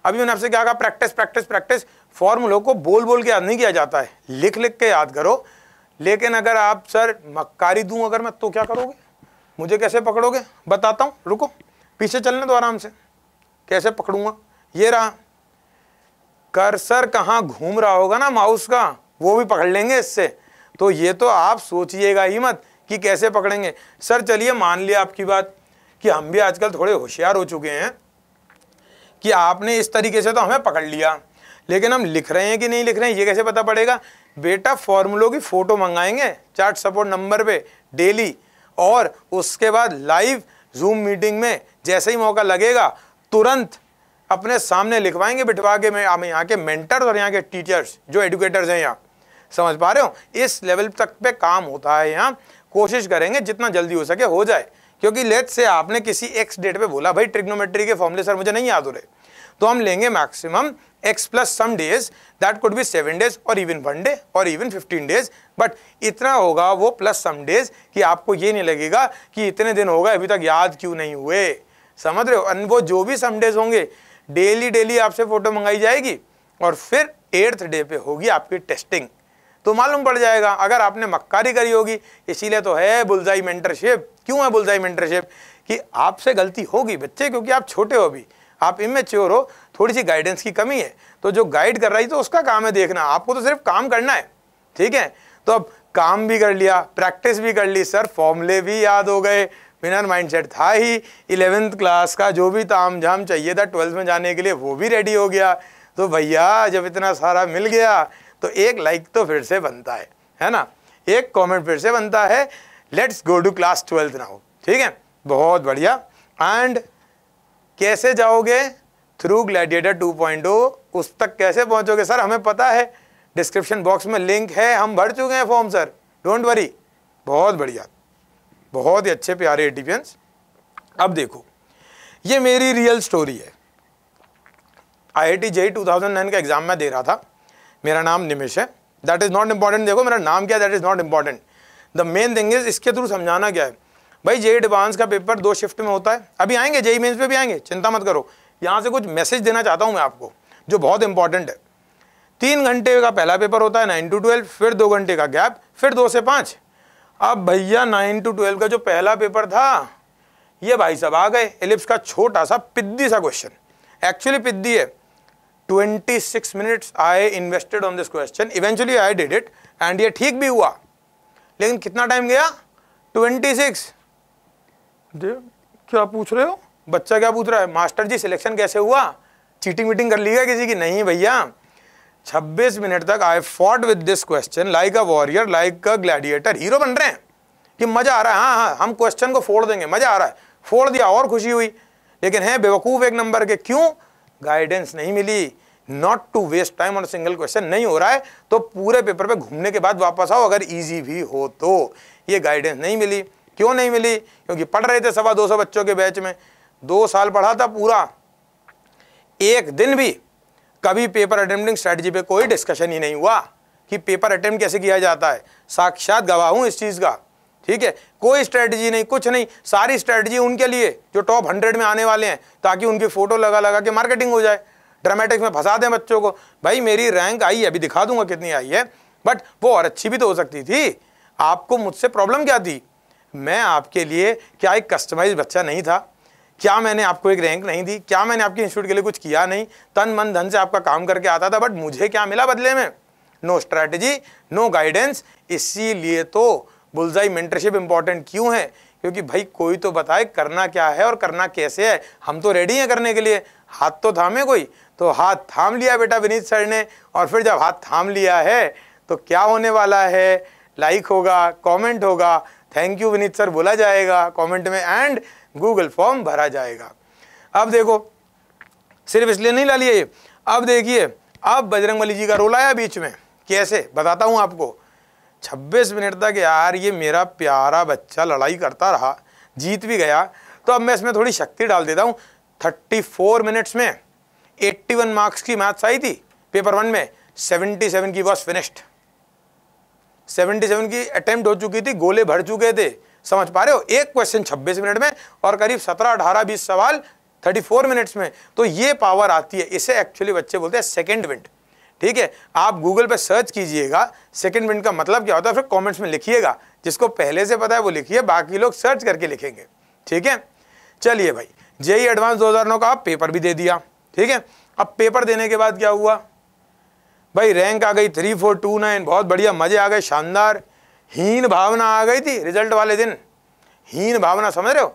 [SPEAKER 1] अभी मैंने आपसे क्या कहा प्रैक्टिस प्रैक्टिस प्रैक्टिस फॉर्मूलों को बोल बोल के याद नहीं किया जाता है लिख लिख के याद करो लेकिन अगर आप सर मक्कारी दूं अगर मैं तो क्या करोगे मुझे कैसे पकड़ोगे बताता हूँ रुको पीछे चलने दो आराम से कैसे पकड़ूंगा ये रहा कर्सर कहाँ घूम रहा होगा ना माउस का वो भी पकड़ लेंगे इससे तो ये तो आप सोचिएगा ही मत कि कैसे पकड़ेंगे सर चलिए मान लिया आपकी बात कि हम भी आजकल थोड़े होशियार हो चुके हैं कि आपने इस तरीके से तो हमें पकड़ लिया लेकिन हम लिख रहे हैं कि नहीं लिख रहे हैं ये कैसे पता पड़ेगा बेटा फॉर्मूलों की फ़ोटो मंगाएंगे चार्ट सपोर्ट नंबर पे डेली और उसके बाद लाइव जूम मीटिंग में जैसे ही मौका लगेगा तुरंत अपने सामने लिखवाएंगे बिठवा के मैं यहाँ के मेंटर्स और यहाँ के टीचर्स जो एडुकेटर्स हैं यहाँ समझ पा रहे हो इस लेवल तक पे काम होता है यहाँ कोशिश करेंगे जितना जल्दी हो सके हो जाए क्योंकि लेट से आपने किसी एक्स डेट पे बोला भाई ट्रिग्नोमेट्री के फॉर्मूले सर मुझे नहीं याद हो रहे तो हम लेंगे maximum X plus some days that could be seven days और इवन वन डे और इवन फिफ्टीन डेज बट इतना होगा वो प्लस सम डेज कि आपको ये नहीं लगेगा कि इतने दिन हो गए अभी तक याद क्यों नहीं हुए समझ रहे हो अन वो जो भी सम डेज होंगे डेली डेली आपसे फ़ोटो मंगाई जाएगी और फिर एट्थ डे पे होगी आपकी टेस्टिंग तो मालूम पड़ जाएगा अगर आपने मक्कारी करी होगी इसीलिए तो है बुलजाई मेंटरशिप क्यों है बुलजाई मेंटरशिप कि आपसे गलती होगी बच्चे क्योंकि आप छोटे हो अभी आप इमेच्योर हो थोड़ी सी गाइडेंस की कमी है तो जो गाइड कर रहा है तो उसका काम है देखना आपको तो सिर्फ काम करना है ठीक है तो अब काम भी कर लिया प्रैक्टिस भी कर ली सर फॉर्मूले भी याद हो गए विनर माइंडसेट था ही इलेवेंथ क्लास का जो भी ताम झाम चाहिए था ट्वेल्थ में जाने के लिए वो भी रेडी हो गया तो भैया जब इतना सारा मिल गया तो एक लाइक तो फिर से बनता है है ना एक कमेंट फिर से बनता है let's go to class twelfth now ठीक है बहुत बढ़िया एंड कैसे जाओगे थ्रू ग्लैडिएटर 2.0 उस तक कैसे पहुंचोगे सर हमें पता है डिस्क्रिप्शन बॉक्स में लिंक है हम भर चुके हैं फॉर्म सर डोंट वरी बहुत बढ़िया बहुत ही अच्छे प्यारे एटीपियंस अब देखो ये मेरी रियल स्टोरी है I I T JEE two का एग्ज़ाम मैं दे रहा था मेरा नाम निमिश है दैट इज़ नॉट इम्पॉर्टेंट देखो मेरा नाम क्या that is not important the main thing is इसके थ्रू समझाना क्या है भाई जेई एडवांस का पेपर दो शिफ्ट में होता है अभी आएंगे जेई मेन्स पे भी आएंगे चिंता मत करो यहाँ से कुछ मैसेज देना चाहता हूँ मैं आपको जो बहुत इंपॉर्टेंट है तीन घंटे का पहला पेपर होता है नाइन टू ट्वेल्व फिर दो घंटे का गैप फिर दो से पाँच अब भैया नाइन टू ट्वेल्व का जो पहला पेपर था ये भाई साहब आ गए एलिप्स का छोटा सा पिद्दी सा क्वेश्चन एक्चुअली पिद्दी है twenty six minutes I invested on this question eventually I did it and ये ठीक भी हुआ लेकिन कितना टाइम गया ट्वेंटी सिक्स जी क्या पूछ रहे हो बच्चा क्या पूछ रहा है मास्टर जी सिलेक्शन कैसे हुआ चीटिंग वीटिंग कर लिया किसी की नहीं भैया 26 मिनट तक I fought with this question like a warrior like a gladiator hero बन रहे हैं कि मजा आ रहा है हाँ हाँ हम क्वेश्चन को फोड़ देंगे मजा आ रहा है फोड़ दिया और खुशी हुई लेकिन है बेवकूफ़ एक नंबर के क्यों गाइडेंस नहीं मिली नॉट टू वेस्ट टाइम और सिंगल क्वेश्चन नहीं हो रहा है तो पूरे पेपर पे घूमने के बाद वापस आओ अगर इजी भी हो तो ये गाइडेंस नहीं मिली क्यों नहीं मिली क्योंकि पढ़ रहे थे सवा दो सौ बच्चों के बैच में दो साल पढ़ा था पूरा एक दिन भी कभी पेपर अटेम्प्टिंग स्ट्रैटेजी पे कोई डिस्कशन ही नहीं हुआ कि पेपर अटेम्प्ट कैसे किया जाता है साक्षात गवाह हूँ इस चीज़ का ठीक है कोई स्ट्रैटेजी नहीं कुछ नहीं सारी स्ट्रैटेजी उनके लिए जो टॉप हंड्रेड में आने वाले हैं ताकि उनकी फ़ोटो लगा लगा के मार्केटिंग हो जाए ड्रामेटिक्स में फंसा दें बच्चों को भाई मेरी रैंक आई है अभी दिखा दूंगा कितनी आई है बट वो और अच्छी भी तो हो सकती थी आपको मुझसे प्रॉब्लम क्या थी मैं आपके लिए क्या एक कस्टमाइज बच्चा नहीं था क्या मैंने आपको एक रैंक नहीं दी क्या मैंने आपके इंस्टीट्यूट के लिए कुछ किया नहीं तन मन धन से आपका काम करके आता था बट मुझे क्या मिला बदले में नो स्ट्रैटेजी नो गाइडेंस इसीलिए तो बुलजाई मेंटरशिप इंपॉर्टेंट क्यों है क्योंकि भाई कोई तो बताए करना क्या है और करना कैसे है हम तो रेडी हैं करने के लिए हाथ तो थामे कोई तो हाथ थाम लिया बेटा विनीत सर ने और फिर जब हाथ थाम लिया है तो क्या होने वाला है लाइक होगा कमेंट होगा थैंक यू विनीत सर बोला जाएगा कमेंट में एंड गूगल फॉर्म भरा जाएगा अब देखो सिर्फ इसलिए नहीं ला लिया ये अब देखिए अब बली जी का रोल आया बीच में कैसे बताता हूँ आपको छब्बीस मिनट तक यार ये मेरा प्यारा बच्चा लड़ाई करता रहा जीत भी गया तो अब मैं इसमें थोड़ी शक्ति डाल देता हूँ 34 मिनट्स में 81 मार्क्स की मैथ्स आई थी पेपर वन में 77 की वॉज फिनिश्ड 77 की अटेम्प्ट हो चुकी थी गोले भर चुके थे समझ पा रहे हो एक क्वेश्चन 26 मिनट में और करीब 17, 18, 20 सवाल 34 मिनट्स में तो ये पावर आती है इसे एक्चुअली बच्चे बोलते हैं सेकेंड विंड ठीक है आप गूगल पर सर्च कीजिएगा सेकेंड विंड का मतलब क्या होता है फिर कॉमेंट्स में लिखिएगा जिसको पहले से पता है वो लिखिए बाकी लोग सर्च करके लिखेंगे ठीक है चलिए भाई जेई एडवांस दो का आप पेपर भी दे दिया ठीक है अब पेपर देने के बाद क्या हुआ भाई रैंक आ गई थ्री फोर टू नाइन बहुत बढ़िया मज़े आ गए शानदार हीन भावना आ गई थी रिजल्ट वाले दिन हीन भावना समझ रहे हो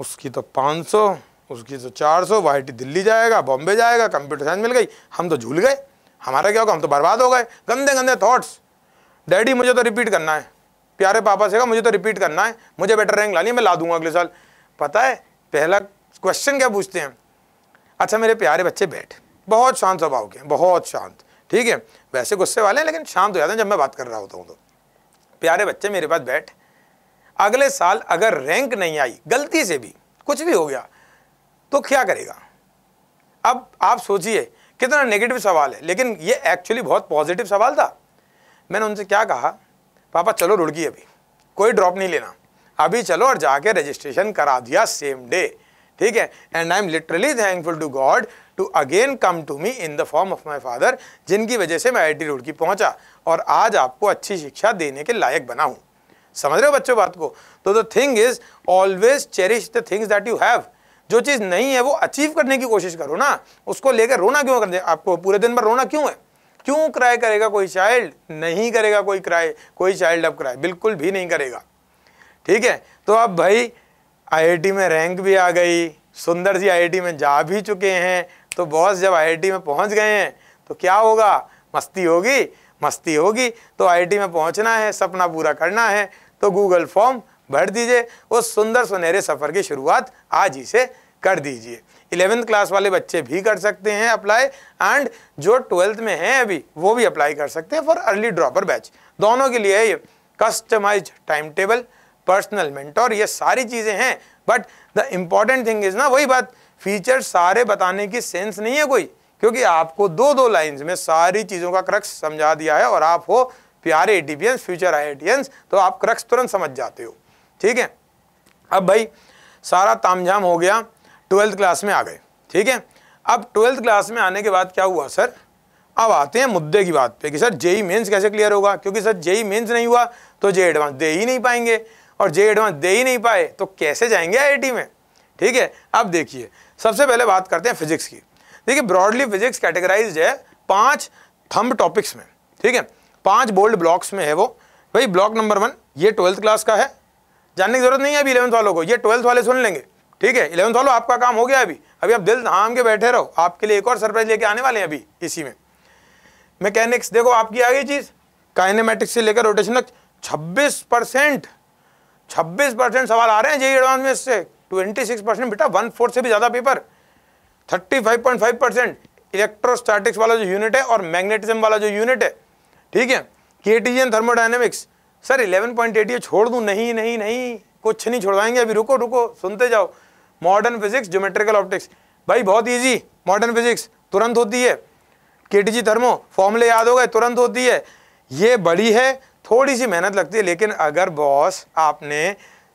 [SPEAKER 1] उसकी तो 500 उसकी तो 400 सौ वाई दिल्ली जाएगा बॉम्बे जाएगा कंप्यूटर साइंस मिल गई हम तो झूल गए हमारा क्या होगा हम तो बर्बाद हो गए गंदे गंदे थॉट्स डैडी मुझे तो रिपीट करना है प्यारे पापा से कहा मुझे तो रिपीट करना है मुझे बेटर रैंक लानी है मैं ला दूंगा अगले साल पता है पहला क्वेश्चन क्या पूछते हैं अच्छा मेरे प्यारे बच्चे बैठ बहुत शांत स्वभाव के बहुत शांत ठीक है वैसे गुस्से वाले हैं लेकिन शांत हो जाते हैं जब मैं बात कर रहा होता हूँ तो प्यारे बच्चे मेरे पास बैठ अगले साल अगर रैंक नहीं आई गलती से भी कुछ भी हो गया तो क्या करेगा अब आप सोचिए कितना नेगेटिव सवाल है लेकिन ये एक्चुअली बहुत पॉजिटिव सवाल था मैंने उनसे क्या कहा पापा चलो रुड़की अभी कोई ड्रॉप नहीं लेना अभी चलो और जाके रजिस्ट्रेशन करा दिया सेम डे ठीक है and I am literally thankful to God to again come to me in the form of my father जिनकी वजह से मैं आई रोड की पहुंचा और आज आपको अच्छी शिक्षा देने के लायक बना हूं समझ रहे हो बच्चों बात को तो the thing is always cherish the things that you have जो चीज़ नहीं है वो अचीव करने की कोशिश करो ना उसको लेकर रोना क्यों कर दे आपको पूरे दिन भर रोना क्यों है क्यों क्राई करेगा कोई चाइल्ड नहीं करेगा कोई क्राई कोई चाइल्ड अब क्राई बिल्कुल भी नहीं करेगा ठीक है तो अब भाई आईआईटी में रैंक भी आ गई सुंदर जी आईआईटी में जा भी चुके हैं तो बॉस जब आईआईटी में पहुंच गए हैं तो क्या होगा मस्ती होगी मस्ती होगी तो आईआईटी में पहुंचना है सपना पूरा करना है तो गूगल फॉर्म भर दीजिए उस सुंदर सुनहरे सफ़र की शुरुआत आज ही से कर दीजिए इलेवेंथ क्लास वाले बच्चे भी कर सकते हैं अप्लाई एंड जो ट्वेल्थ में हैं अभी वो भी अप्लाई कर सकते हैं फॉर अर्ली ड्रॉपर बैच दोनों के लिए ये customize time table personal mentor ये सारी चीज़ें हैं but the important thing is ना वही बात फीचर सारे बताने की सेंस नहीं है कोई क्योंकि आपको दो दो लाइंस में सारी चीज़ों का क्रक्स समझा दिया है और आप हो प्यारे एटीपियंस फ्यूचर आई तो आप क्रक्स तुरंत समझ जाते हो ठीक है अब भाई सारा तामझाम हो गया ट्वेल्थ क्लास में आ गए ठीक है अब ट्वेल्थ क्लास में आने के बाद क्या हुआ सर अब आते हैं मुद्दे की बात पे कि सर जेई मेंस कैसे क्लियर होगा क्योंकि सर जेई मेंस नहीं हुआ तो जे एडवांस दे ही नहीं पाएंगे और जे एडवांस दे ही नहीं पाए तो कैसे जाएंगे आई में ठीक है अब देखिए सबसे पहले बात करते हैं फिजिक्स की देखिए ब्रॉडली फिजिक्स कैटेगराइज है पांच थम्ब टॉपिक्स में ठीक है पांच बोल्ड ब्लॉक्स में है वो भाई ब्लॉक नंबर वन ये ट्वेल्थ क्लास का है जानने की जरूरत नहीं है अभी इलेवंथ वालों को ये ट्वेल्थ वाले सुन लेंगे ठीक है इलेवंथ वालों आपका काम हो गया अभी अभी आप दिल धाम के बैठे रहो आपके लिए एक और सरप्राइज लेके आने वाले हैं अभी इसी में मैकेनिक्स देखो आपकी आ गई चीज़ काइनेमेटिक्स से लेकर रोटेशन तक छब्बीस परसेंट छब्बीस परसेंट सवाल आ रहे हैं जेई एडवांस में इससे ट्वेंटी परसेंट बेटा वन फोर्थ से भी ज़्यादा paper thirty five point five percent electrostatics वाला जो यूनिट है और मैग्नेटिज्म वाला जो यूनिट है ठीक है के T N thermodynamics sir eleven point eight ये छोड़ दूँ नहीं नहीं नहीं कुछ नहीं छोड़वाएंगे अभी रुको रुको सुनते जाओ मॉडर्न फिजिक्स ज्योमेट्रिकल ऑप्टिक्स भाई बहुत ईजी मॉडर्न फिजिक्स तुरंत होती है के थर्मो फॉर्मूले याद हो गए तुरंत होती है ये बड़ी है थोड़ी सी मेहनत लगती है लेकिन अगर बॉस आपने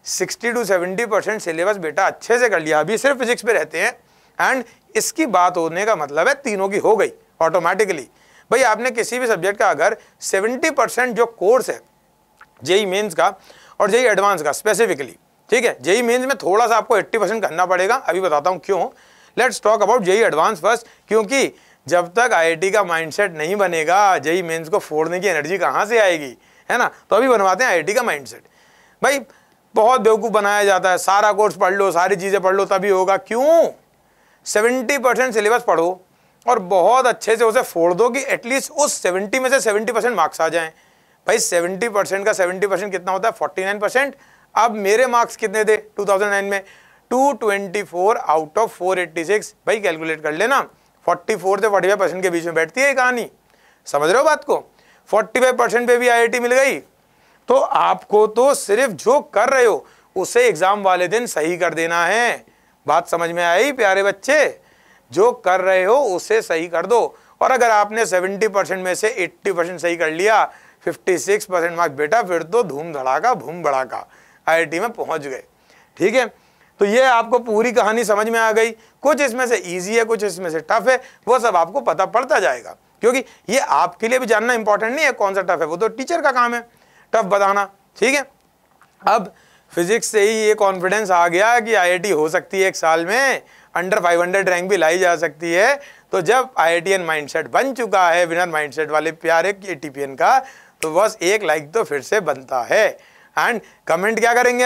[SPEAKER 1] 60 टू 70 परसेंट सिलेबस बेटा अच्छे से कर लिया अभी सिर्फ फिजिक्स पे रहते हैं एंड इसकी बात होने का मतलब है तीनों की हो गई ऑटोमेटिकली भाई आपने किसी भी सब्जेक्ट का अगर 70 परसेंट जो कोर्स है जेई मेन्स का और जेई एडवांस का स्पेसिफिकली ठीक है जेई मेन्स में थोड़ा सा आपको एट्टी परसेंट करना पड़ेगा अभी बताता हूँ क्यों let's talk about JEE advance first क्योंकि जब तक आई का माइंड नहीं बनेगा जेई मेन्स को फोड़ने की एनर्जी कहाँ से आएगी है ना तो अभी बनवाते हैं आई का माइंड भाई बहुत बेवकूफ़ बनाया जाता है सारा कोर्स पढ़ लो सारी चीज़ें पढ़ लो तभी होगा क्यों सेवेंटी परसेंट सिलेबस पढ़ो और बहुत अच्छे से उसे फोड़ दो कि एटलीस्ट उस सेवेंटी में से सेवेंटी परसेंट मार्क्स आ जाएं भाई सेवेंटी परसेंट का सेवेंटी परसेंट कितना होता है फोर्टी नाइन परसेंट अब मेरे मार्क्स कितने थे टू थाउजेंड नाइन में two twenty four out of four eighty six भाई कैलकुलेट कर लेना फोर्टी फोर से फोर्टी फाइव परसेंट के बीच में बैठती है कहानी समझ रहे हो बात को फोर्टी फाइव परसेंट पे भी आई मिल गई तो आपको तो सिर्फ जो कर रहे हो उसे एग्ज़ाम वाले दिन सही कर देना है बात समझ में आई प्यारे बच्चे जो कर रहे हो उसे सही कर दो और अगर आपने 70 परसेंट में से 80 परसेंट सही कर लिया 56 परसेंट मार्क्स बेटा फिर तो धूम धड़ाका भूम भड़ाका टी में पहुंच गए ठीक है तो ये आपको पूरी कहानी समझ में आ गई कुछ इसमें से ईजी है कुछ इसमें से टफ है वो सब आपको पता पड़ता जाएगा क्योंकि ये आपके लिए भी जानना इंपॉर्टेंट नहीं है कौन सा टफ है वो तो टीचर का काम है टफ बताना ठीक है अब फिजिक्स से ही ये कॉन्फिडेंस आ गया कि आई हो सकती है एक साल में अंडर 500 रैंक भी लाई जा सकती है तो जब माइंड सेट बन चुका है विनर सेट वाले प्यारे एन का तो बस एक लाइक तो फिर से बनता है एंड कमेंट क्या करेंगे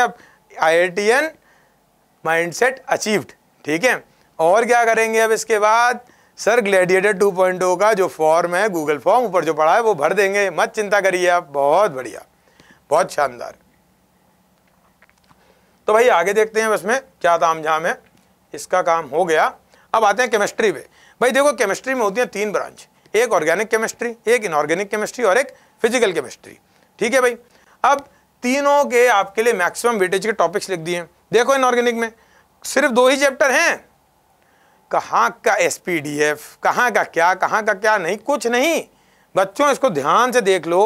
[SPEAKER 1] एन माइंड सेट अचीव्ड ठीक है और क्या करेंगे अब इसके बाद सर पॉइंट 2.0 का जो फॉर्म है गूगल फॉर्म ऊपर जो पड़ा है वो भर देंगे मत चिंता करिए आप बहुत बढ़िया बहुत शानदार तो भाई आगे देखते हैं उसमें क्या ताम झाम है इसका काम हो गया अब आते हैं केमिस्ट्री पे भाई देखो केमिस्ट्री में होती है तीन ब्रांच एक ऑर्गेनिक केमिस्ट्री एक इनऑर्गेनिक केमिस्ट्री और एक फिजिकल केमिस्ट्री ठीक है भाई अब तीनों के आपके लिए मैक्सिमम वेटेज के टॉपिक्स लिख दिए देखो इनऑर्गेनिक में सिर्फ दो ही चैप्टर हैं कहाँ का एस पी डी एफ कहाँ का क्या कहाँ का क्या नहीं कुछ नहीं बच्चों इसको ध्यान से देख लो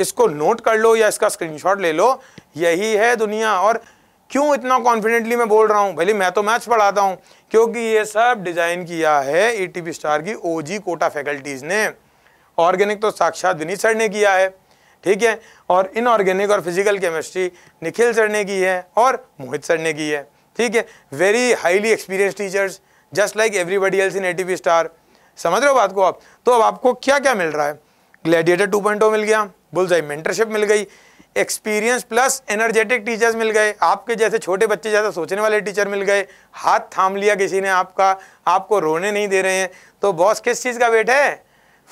[SPEAKER 1] इसको नोट कर लो या इसका स्क्रीनशॉट ले लो यही है दुनिया और क्यों इतना कॉन्फिडेंटली मैं बोल रहा हूँ भले मैं तो मैथ्स पढ़ाता हूँ क्योंकि ये सब डिज़ाइन किया है ई टी पी स्टार की ओ जी कोटा फैकल्टीज़ ने ऑर्गेनिक तो साक्षात विनीत सर ने किया है ठीक है और इनऑर्गेनिक और फिजिकल केमिस्ट्री निखिल सर ने की है और मोहित सर ने की है ठीक है very highly experience teachers just like everybody else in P star समझ रहे हो बात को आप तो अब आपको क्या क्या मिल रहा है ग्लैडिएटर 2.0 मिल गया जाए मेंटरशिप मिल गई एक्सपीरियंस प्लस एनर्जेटिक टीचर्स मिल गए आपके जैसे छोटे बच्चे जैसे सोचने वाले टीचर मिल गए हाथ थाम लिया किसी ने आपका आपको रोने नहीं दे रहे हैं तो बॉस किस चीज़ का वेट है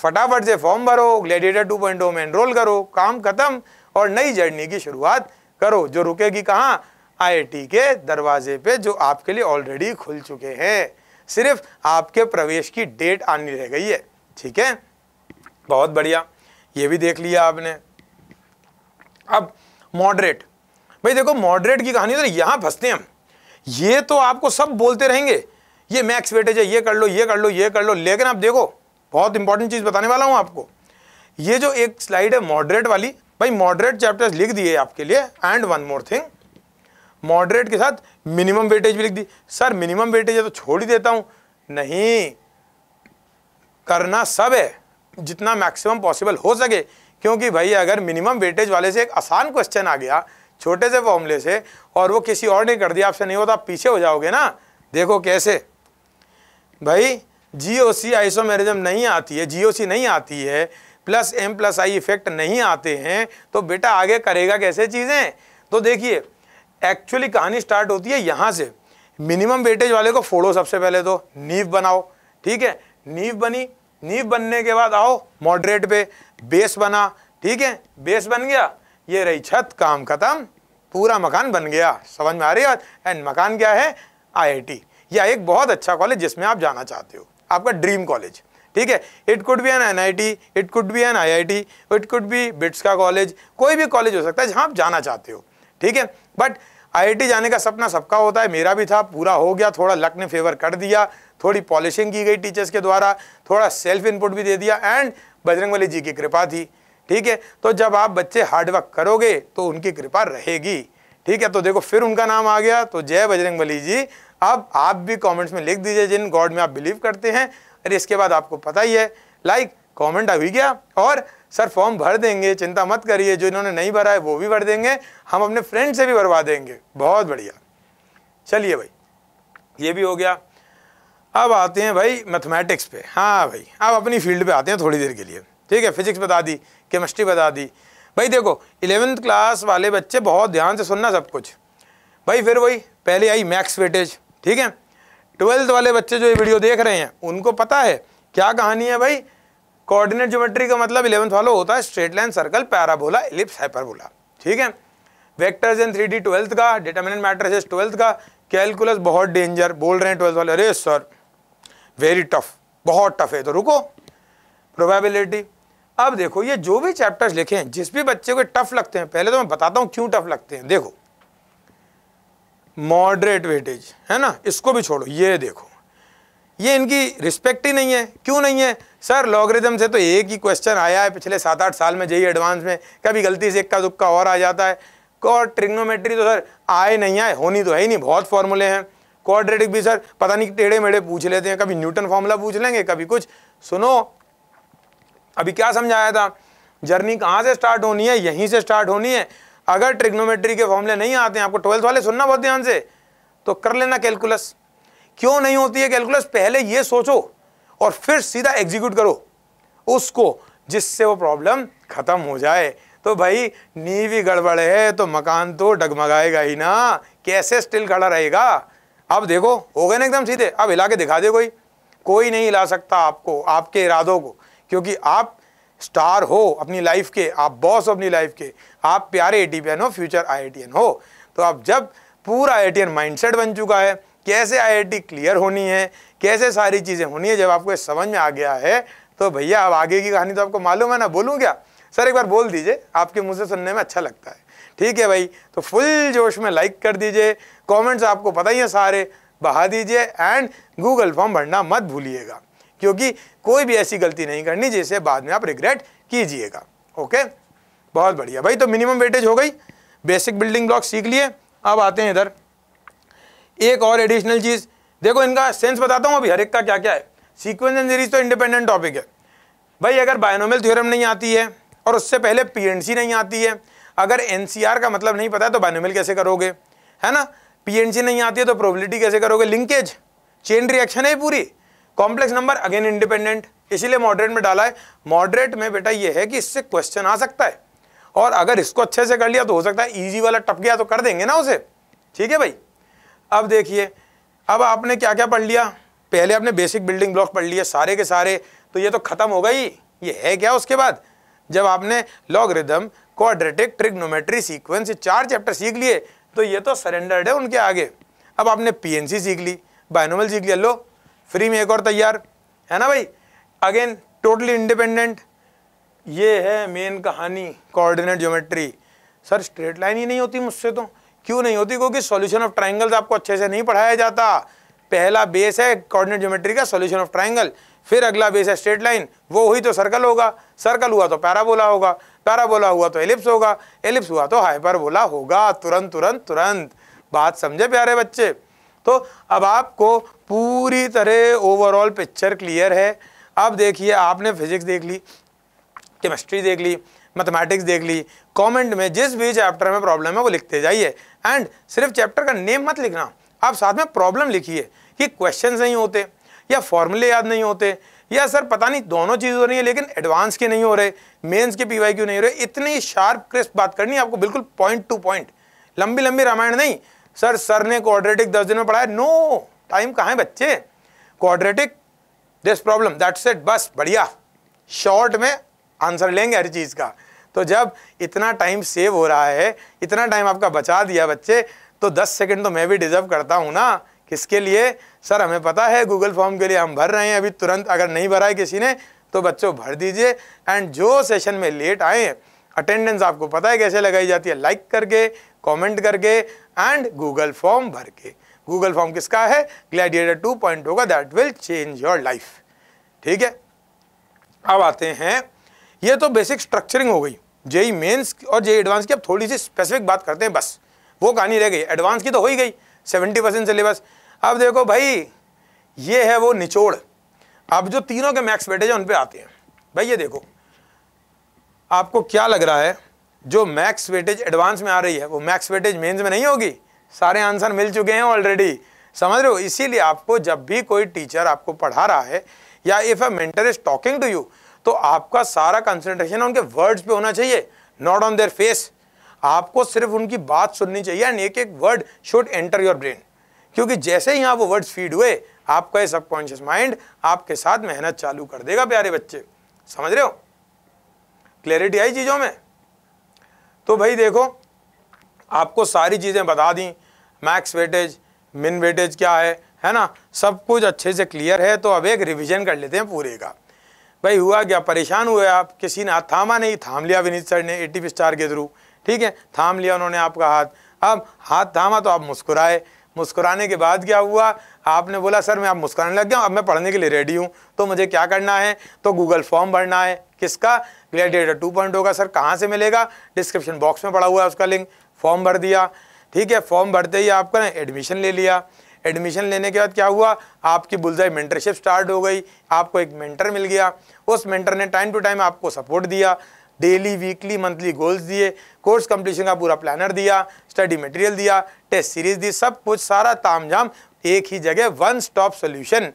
[SPEAKER 1] फटाफट से फॉर्म भरो ग्लेडिएटर टू पॉइंट में एनरोल करो काम खत्म और नई जर्नी की शुरुआत करो जो रुकेगी कहाँ आई के दरवाजे पर जो आपके लिए ऑलरेडी खुल चुके हैं सिर्फ आपके प्रवेश की डेट आनी रह गई है ठीक है बहुत बढ़िया ये भी देख लिया आपने अब मॉडरेट भाई देखो मॉडरेट की कहानी तो यहां फंसते हम ये तो आपको सब बोलते रहेंगे ये मैक्स वेटेज है ये कर लो ये कर लो ये कर लो लेकिन आप देखो बहुत इंपॉर्टेंट चीज़ बताने वाला हूं आपको ये जो एक स्लाइड है मॉडरेट वाली भाई मॉडरेट चैप्टर्स लिख दिए आपके लिए and one more thing moderate के साथ मिनिमम वेटेज भी लिख दी सर मिनिमम वेटेज है तो छोड़ ही देता हूँ नहीं करना सब है जितना मैक्सिमम पॉसिबल हो सके क्योंकि भाई अगर मिनिमम वेटेज वाले से एक आसान क्वेश्चन आ गया छोटे से फॉर्मूले से और वो किसी और ने कर दिया आपसे नहीं होता आप पीछे हो जाओगे ना देखो कैसे भाई जी ओ सी आइसोमेरिज्म नहीं आती है जी ओ सी नहीं आती है plus M plus I effect नहीं आते हैं तो बेटा आगे करेगा कैसे चीज़ें तो देखिए एक्चुअली कहानी स्टार्ट होती है यहाँ से मिनिमम वेटेज वाले को फोड़ो सबसे पहले तो नींव बनाओ ठीक है नींव बनी नींव बनने के बाद आओ मॉडरेट पे बेस बना ठीक है बेस बन गया ये रही छत काम खत्म पूरा मकान बन गया समझ में आ रही है एंड मकान क्या है आईआईटी या एक बहुत अच्छा कॉलेज जिसमें आप जाना चाहते हो आपका ड्रीम कॉलेज ठीक है it could be an N I T it could be an I I T it could be BITS का कॉलेज कोई भी कॉलेज हो सकता है जहाँ आप जाना चाहते हो ठीक है बट आई जाने का सपना सबका होता है मेरा भी था पूरा हो गया थोड़ा लक ने फेवर कर दिया थोड़ी पॉलिशिंग की गई टीचर्स के द्वारा थोड़ा सेल्फ इनपुट भी दे दिया एंड बजरंगबली जी की कृपा थी ठीक है तो जब आप बच्चे हार्डवर्क करोगे तो उनकी कृपा रहेगी ठीक है तो देखो फिर उनका नाम आ गया तो जय बजरंगबली जी अब आप भी कमेंट्स में लिख दीजिए जिन गॉड में आप बिलीव करते हैं अरे इसके बाद आपको पता ही है लाइक कमेंट आ भी गया और सर फॉर्म भर देंगे चिंता मत करिए जो इन्होंने नहीं भरा है वो भी भर देंगे हम अपने फ्रेंड से भी भरवा देंगे बहुत बढ़िया चलिए भाई ये भी हो गया अब आते हैं भाई मैथमेटिक्स पे हाँ भाई अब अपनी फील्ड पे आते हैं थोड़ी देर के लिए ठीक है फिजिक्स बता दी केमिस्ट्री बता दी भाई देखो इलेवेंथ क्लास वाले बच्चे बहुत ध्यान से सुनना सब कुछ भाई फिर वही पहले आई मैक्स वेटेज ठीक है ट्वेल्थ वाले बच्चे जो ये वीडियो देख रहे हैं उनको पता है क्या कहानी है भाई कोऑर्डिनेट ज्योमेट्री का मतलब इलेवंथ वाला होता है straight line circle parabola ellipse hyperbola ठीक है vectors in three D twelfth का डिटर्मिनेंट मैट्रिसेस ट्वेल्थ का कैलकुलस बहुत डेंजर बोल रहे हैं ट्वेल्थ वाले अरे सर वेरी टफ बहुत टफ है तो रुको प्रोबेबिलिटी अब देखो ये जो भी चैप्टर्स लिखे हैं जिस भी बच्चे को टफ लगते हैं पहले तो मैं बताता हूँ क्यों टफ लगते हैं देखो मॉडरेट वेटेज है ना इसको भी छोड़ो ये देखो ये इनकी रिस्पेक्ट ही नहीं है क्यों नहीं है सर लॉगरिदम से तो एक ही क्वेश्चन आया है पिछले सात आठ साल में जय एडवांस में कभी गलती से इक्का दुक्का और आ जाता है और ट्रिग्नोमेट्री तो सर आए नहीं आए होनी तो है ही नहीं बहुत फॉर्मूले हैं क्वाड्रेटिक भी सर पता नहीं टेढ़े मेढ़े पूछ लेते हैं कभी न्यूटन फॉर्मूला पूछ लेंगे कभी कुछ सुनो अभी क्या समझाया था जर्नी कहाँ से स्टार्ट होनी है यहीं से स्टार्ट होनी है अगर ट्रिग्नोमेट्री के फॉर्मूले नहीं आते हैं आपको ट्वेल्थ वाले सुनना बहुत ध्यान से तो कर लेना कैलकुलस क्यों नहीं होती है कैलकुलस पहले ये सोचो और फिर सीधा एग्जीक्यूट करो उसको जिससे वो प्रॉब्लम ख़त्म हो जाए तो भाई नींव ही गड़बड़ है तो मकान तो डगमगाएगा ही ना कैसे स्टिल खड़ा रहेगा अब देखो हो गए ना एकदम सीधे अब हिला के दिखा दे कोई कोई नहीं हिला सकता आपको आपके इरादों को क्योंकि आप स्टार हो अपनी लाइफ के आप बॉस हो अपनी लाइफ के आप प्यारे ए हो फ्यूचर आई हो तो आप जब पूरा आई माइंडसेट बन चुका है कैसे आई क्लियर होनी है कैसे सारी चीज़ें होनी है जब आपको समझ में आ गया है तो भैया अब आगे की कहानी तो आपको मालूम है ना बोलूँ क्या सर एक बार बोल दीजिए आपके मुँह से सुनने में अच्छा लगता है ठीक है भाई तो फुल जोश में लाइक कर दीजिए कमेंट्स आपको पता ही है सारे बहा दीजिए एंड गूगल फॉर्म भरना मत भूलिएगा क्योंकि कोई भी ऐसी गलती नहीं करनी जिसे बाद में आप रिग्रेट कीजिएगा ओके बहुत बढ़िया भाई तो मिनिमम वेटेज हो गई बेसिक बिल्डिंग ब्लॉक सीख लिए अब आते हैं इधर एक और एडिशनल चीज़ देखो इनका सेंस बताता हूँ अभी हर एक का क्या क्या है सीक्वेंस एंड सीरीज तो इंडिपेंडेंट टॉपिक है भाई अगर बायनोमल थ्योरम नहीं आती है और उससे पहले पीएनसी नहीं आती है अगर एनसीआर का मतलब नहीं पता है तो बायनोमल कैसे करोगे है ना पीएनसी नहीं आती है तो प्रोबेबिलिटी कैसे करोगे लिंकेज चेन रिएक्शन है पूरी कॉम्प्लेक्स नंबर अगेन इंडिपेंडेंट इसीलिए मॉडरेट में डाला है मॉडरेट में बेटा ये है कि इससे क्वेश्चन आ सकता है और अगर इसको अच्छे से कर लिया तो हो सकता है ईजी वाला टप गया तो कर देंगे ना उसे ठीक है भाई अब देखिए अब आपने क्या क्या पढ़ लिया पहले आपने बेसिक बिल्डिंग ब्लॉक पढ़ लिए सारे के सारे तो ये तो ख़त्म हो गई ये है क्या उसके बाद जब आपने रिदम क्वाड्रेटिक ट्रिग्नोमेट्री सीक्वेंस चार चैप्टर सीख लिए तो ये तो सरेंडर्ड है उनके आगे अब आपने पीएनसी सीख ली बायनोमल सीख लिया लो फ्री में एक और तैयार है ना भाई अगेन टोटली इंडिपेंडेंट ये है मेन कहानी coordinate geometry sir straight line ही नहीं होती मुझसे तो क्यों नहीं होती क्योंकि सॉल्यूशन ऑफ ट्राइंगल्स आपको अच्छे से नहीं पढ़ाया जाता पहला बेस है कोऑर्डिनेट ज्योमेट्री का सॉल्यूशन ऑफ ट्राइंगल फिर अगला बेस है स्ट्रेट लाइन वो हुई तो सर्कल होगा सर्कल हुआ तो पैराबोला होगा पैराबोला हुआ तो एलिप्स होगा एलिप्स हुआ तो हाइपरबोला होगा तुरंत तुरंत तुरंत बात समझे प्यारे बच्चे तो अब आपको पूरी तरह ओवरऑल पिक्चर क्लियर है अब देखिए आपने फिजिक्स देख ली केमिस्ट्री देख ली मैथमेटिक्स देख ली कमेंट में जिस भी चैप्टर में प्रॉब्लम है वो लिखते जाइए एंड सिर्फ चैप्टर का नेम मत लिखना आप साथ में प्रॉब्लम लिखिए कि क्वेश्चन नहीं होते या फॉर्मूले याद नहीं होते या सर पता नहीं दोनों चीज़ हो रही है लेकिन एडवांस के नहीं हो रहे मेंस के पी नहीं हो रहे इतनी शार्प क्रिस्प बात करनी है आपको बिल्कुल पॉइंट टू पॉइंट लंबी लंबी रामायण नहीं सर सर ने क्वाड्रेटिक दस दिन में पढ़ाया नो टाइम कहाँ है बच्चे quadratic this problem that's it बस बढ़िया शॉर्ट में आंसर लेंगे हर चीज़ का तो जब इतना टाइम सेव हो रहा है इतना टाइम आपका बचा दिया बच्चे तो दस सेकेंड तो मैं भी डिजर्व करता हूँ ना किसके लिए सर हमें पता है गूगल फॉर्म के लिए हम भर रहे हैं अभी तुरंत अगर नहीं भरा है किसी ने तो बच्चों भर दीजिए एंड जो सेशन में लेट आए अटेंडेंस आपको पता है कैसे लगाई जाती है लाइक करके कमेंट करके एंड गूगल फॉर्म भर के गूगल फॉर्म किसका है ग्लैडिएटर टू पॉइंट होगा that will change your life ठीक है अब आते हैं ये तो बेसिक स्ट्रक्चरिंग हो गई जेई मेंस और जेई एडवांस की अब थोड़ी सी स्पेसिफिक बात करते हैं बस वो कहानी रह गई एडवांस की तो हो ही गई सेवेंटी परसेंट सिलेबस अब देखो भाई ये है वो निचोड़ अब जो तीनों के मैक्स वेटेज हैं उन पर आते हैं भाई ये देखो आपको क्या लग रहा है जो मैक्स वेटेज एडवांस में आ रही है वो मैक्स वेटेज मेंस में नहीं होगी सारे आंसर मिल चुके हैं ऑलरेडी समझ रहे हो इसीलिए आपको जब भी कोई टीचर आपको पढ़ा रहा है या if a mentor is talking to you तो आपका सारा कंसंट्रेशन उनके वर्ड्स पे होना चाहिए नॉट ऑन देयर फेस आपको सिर्फ उनकी बात सुननी चाहिए एंड एक एक word should enter your brain क्योंकि जैसे ही आप वो वर्ड्स फीड हुए आपका ये सबकॉन्शियस माइंड आपके साथ मेहनत चालू कर देगा प्यारे बच्चे समझ रहे हो क्लैरिटी आई चीज़ों में तो भाई देखो आपको सारी चीज़ें बता दी मैक्स वेटेज मिन वेटेज क्या है है ना सब कुछ अच्छे से क्लियर है तो अब एक रिवीजन कर लेते हैं पूरे का भाई हुआ क्या परेशान हुए आप किसी ने हाथ थामा नहीं थाम लिया विनीत सर ने एटी स्टार के थ्रू ठीक है थाम लिया उन्होंने आपका हाथ अब हाथ थामा तो आप मुस्कुराए मुस्कुराने के बाद क्या हुआ आपने बोला सर मैं आप मुस्कुराने लग गया अब मैं पढ़ने के लिए रेडी हूँ तो मुझे क्या करना है तो गूगल फॉर्म भरना है किसका ग्लेडिएटर टू पॉइंट होगा सर कहाँ से मिलेगा डिस्क्रिप्शन बॉक्स में पड़ा हुआ है उसका लिंक फॉर्म भर दिया ठीक है फॉर्म भरते ही आपका एडमिशन ले लिया एडमिशन लेने के बाद क्या हुआ आपकी बुलजाई मेंटरशिप स्टार्ट हो गई आपको एक मेंटर मिल गया उस मेंटर ने टाइम टू टाइम आपको सपोर्ट दिया डेली वीकली मंथली गोल्स दिए कोर्स कंप्लीशन का पूरा प्लानर दिया स्टडी मटेरियल दिया टेस्ट सीरीज दी सब कुछ सारा तामझाम एक ही जगह वन स्टॉप सोल्यूशन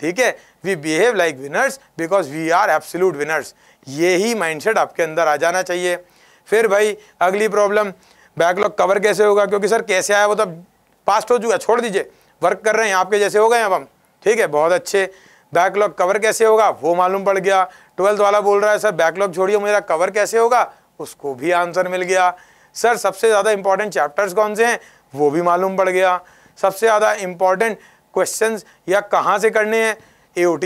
[SPEAKER 1] ठीक है we behave like winners because we are absolute winners ये ही माइंड आपके अंदर आ जाना चाहिए फिर भाई अगली प्रॉब्लम बैकलॉग कवर कैसे होगा क्योंकि सर कैसे आया वो तो पास्ट हो चुका छोड़ दीजिए वर्क कर रहे हैं आपके जैसे हो गए अब हम ठीक है बहुत अच्छे बैकलॉग कवर कैसे होगा वो मालूम पड़ गया ट्वेल्थ वाला बोल रहा है सर बैकलॉग छोड़िए मेरा कवर कैसे होगा उसको भी आंसर मिल गया सर सबसे ज़्यादा इंपॉर्टेंट चैप्टर्स कौन से हैं वो भी मालूम पड़ गया सबसे ज़्यादा इंपॉर्टेंट क्वेश्चन या कहाँ से करने हैं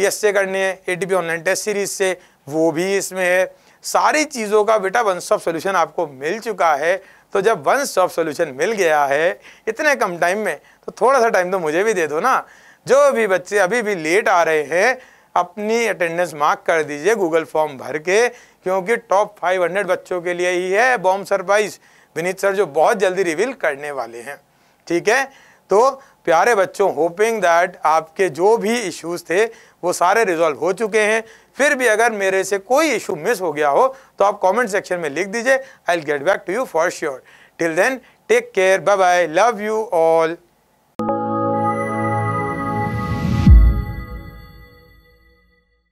[SPEAKER 1] ए से करने हैं ए ऑनलाइन टेस्ट सीरीज से वो भी इसमें है सारी चीज़ों का बेटा वन स्टॉप सोल्यूशन आपको मिल चुका है तो जब वन स्टॉप सोल्यूशन मिल गया है इतने कम टाइम में तो थोड़ा सा टाइम तो मुझे भी दे दो ना जो भी बच्चे अभी भी लेट आ रहे हैं अपनी अटेंडेंस मार्क कर दीजिए गूगल फॉर्म भर के क्योंकि टॉप 500 बच्चों के लिए ही है बॉम्ब सरप्राइज विनीत सर जो बहुत जल्दी रिवील करने वाले हैं ठीक है तो प्यारे बच्चों होपिंग दैट आपके जो भी इश्यूज थे वो सारे रिजॉल्व हो चुके हैं फिर भी अगर मेरे से कोई इशू मिस हो गया हो तो आप कमेंट सेक्शन में लिख दीजिए I get back to you for sure till then take care bye bye love you all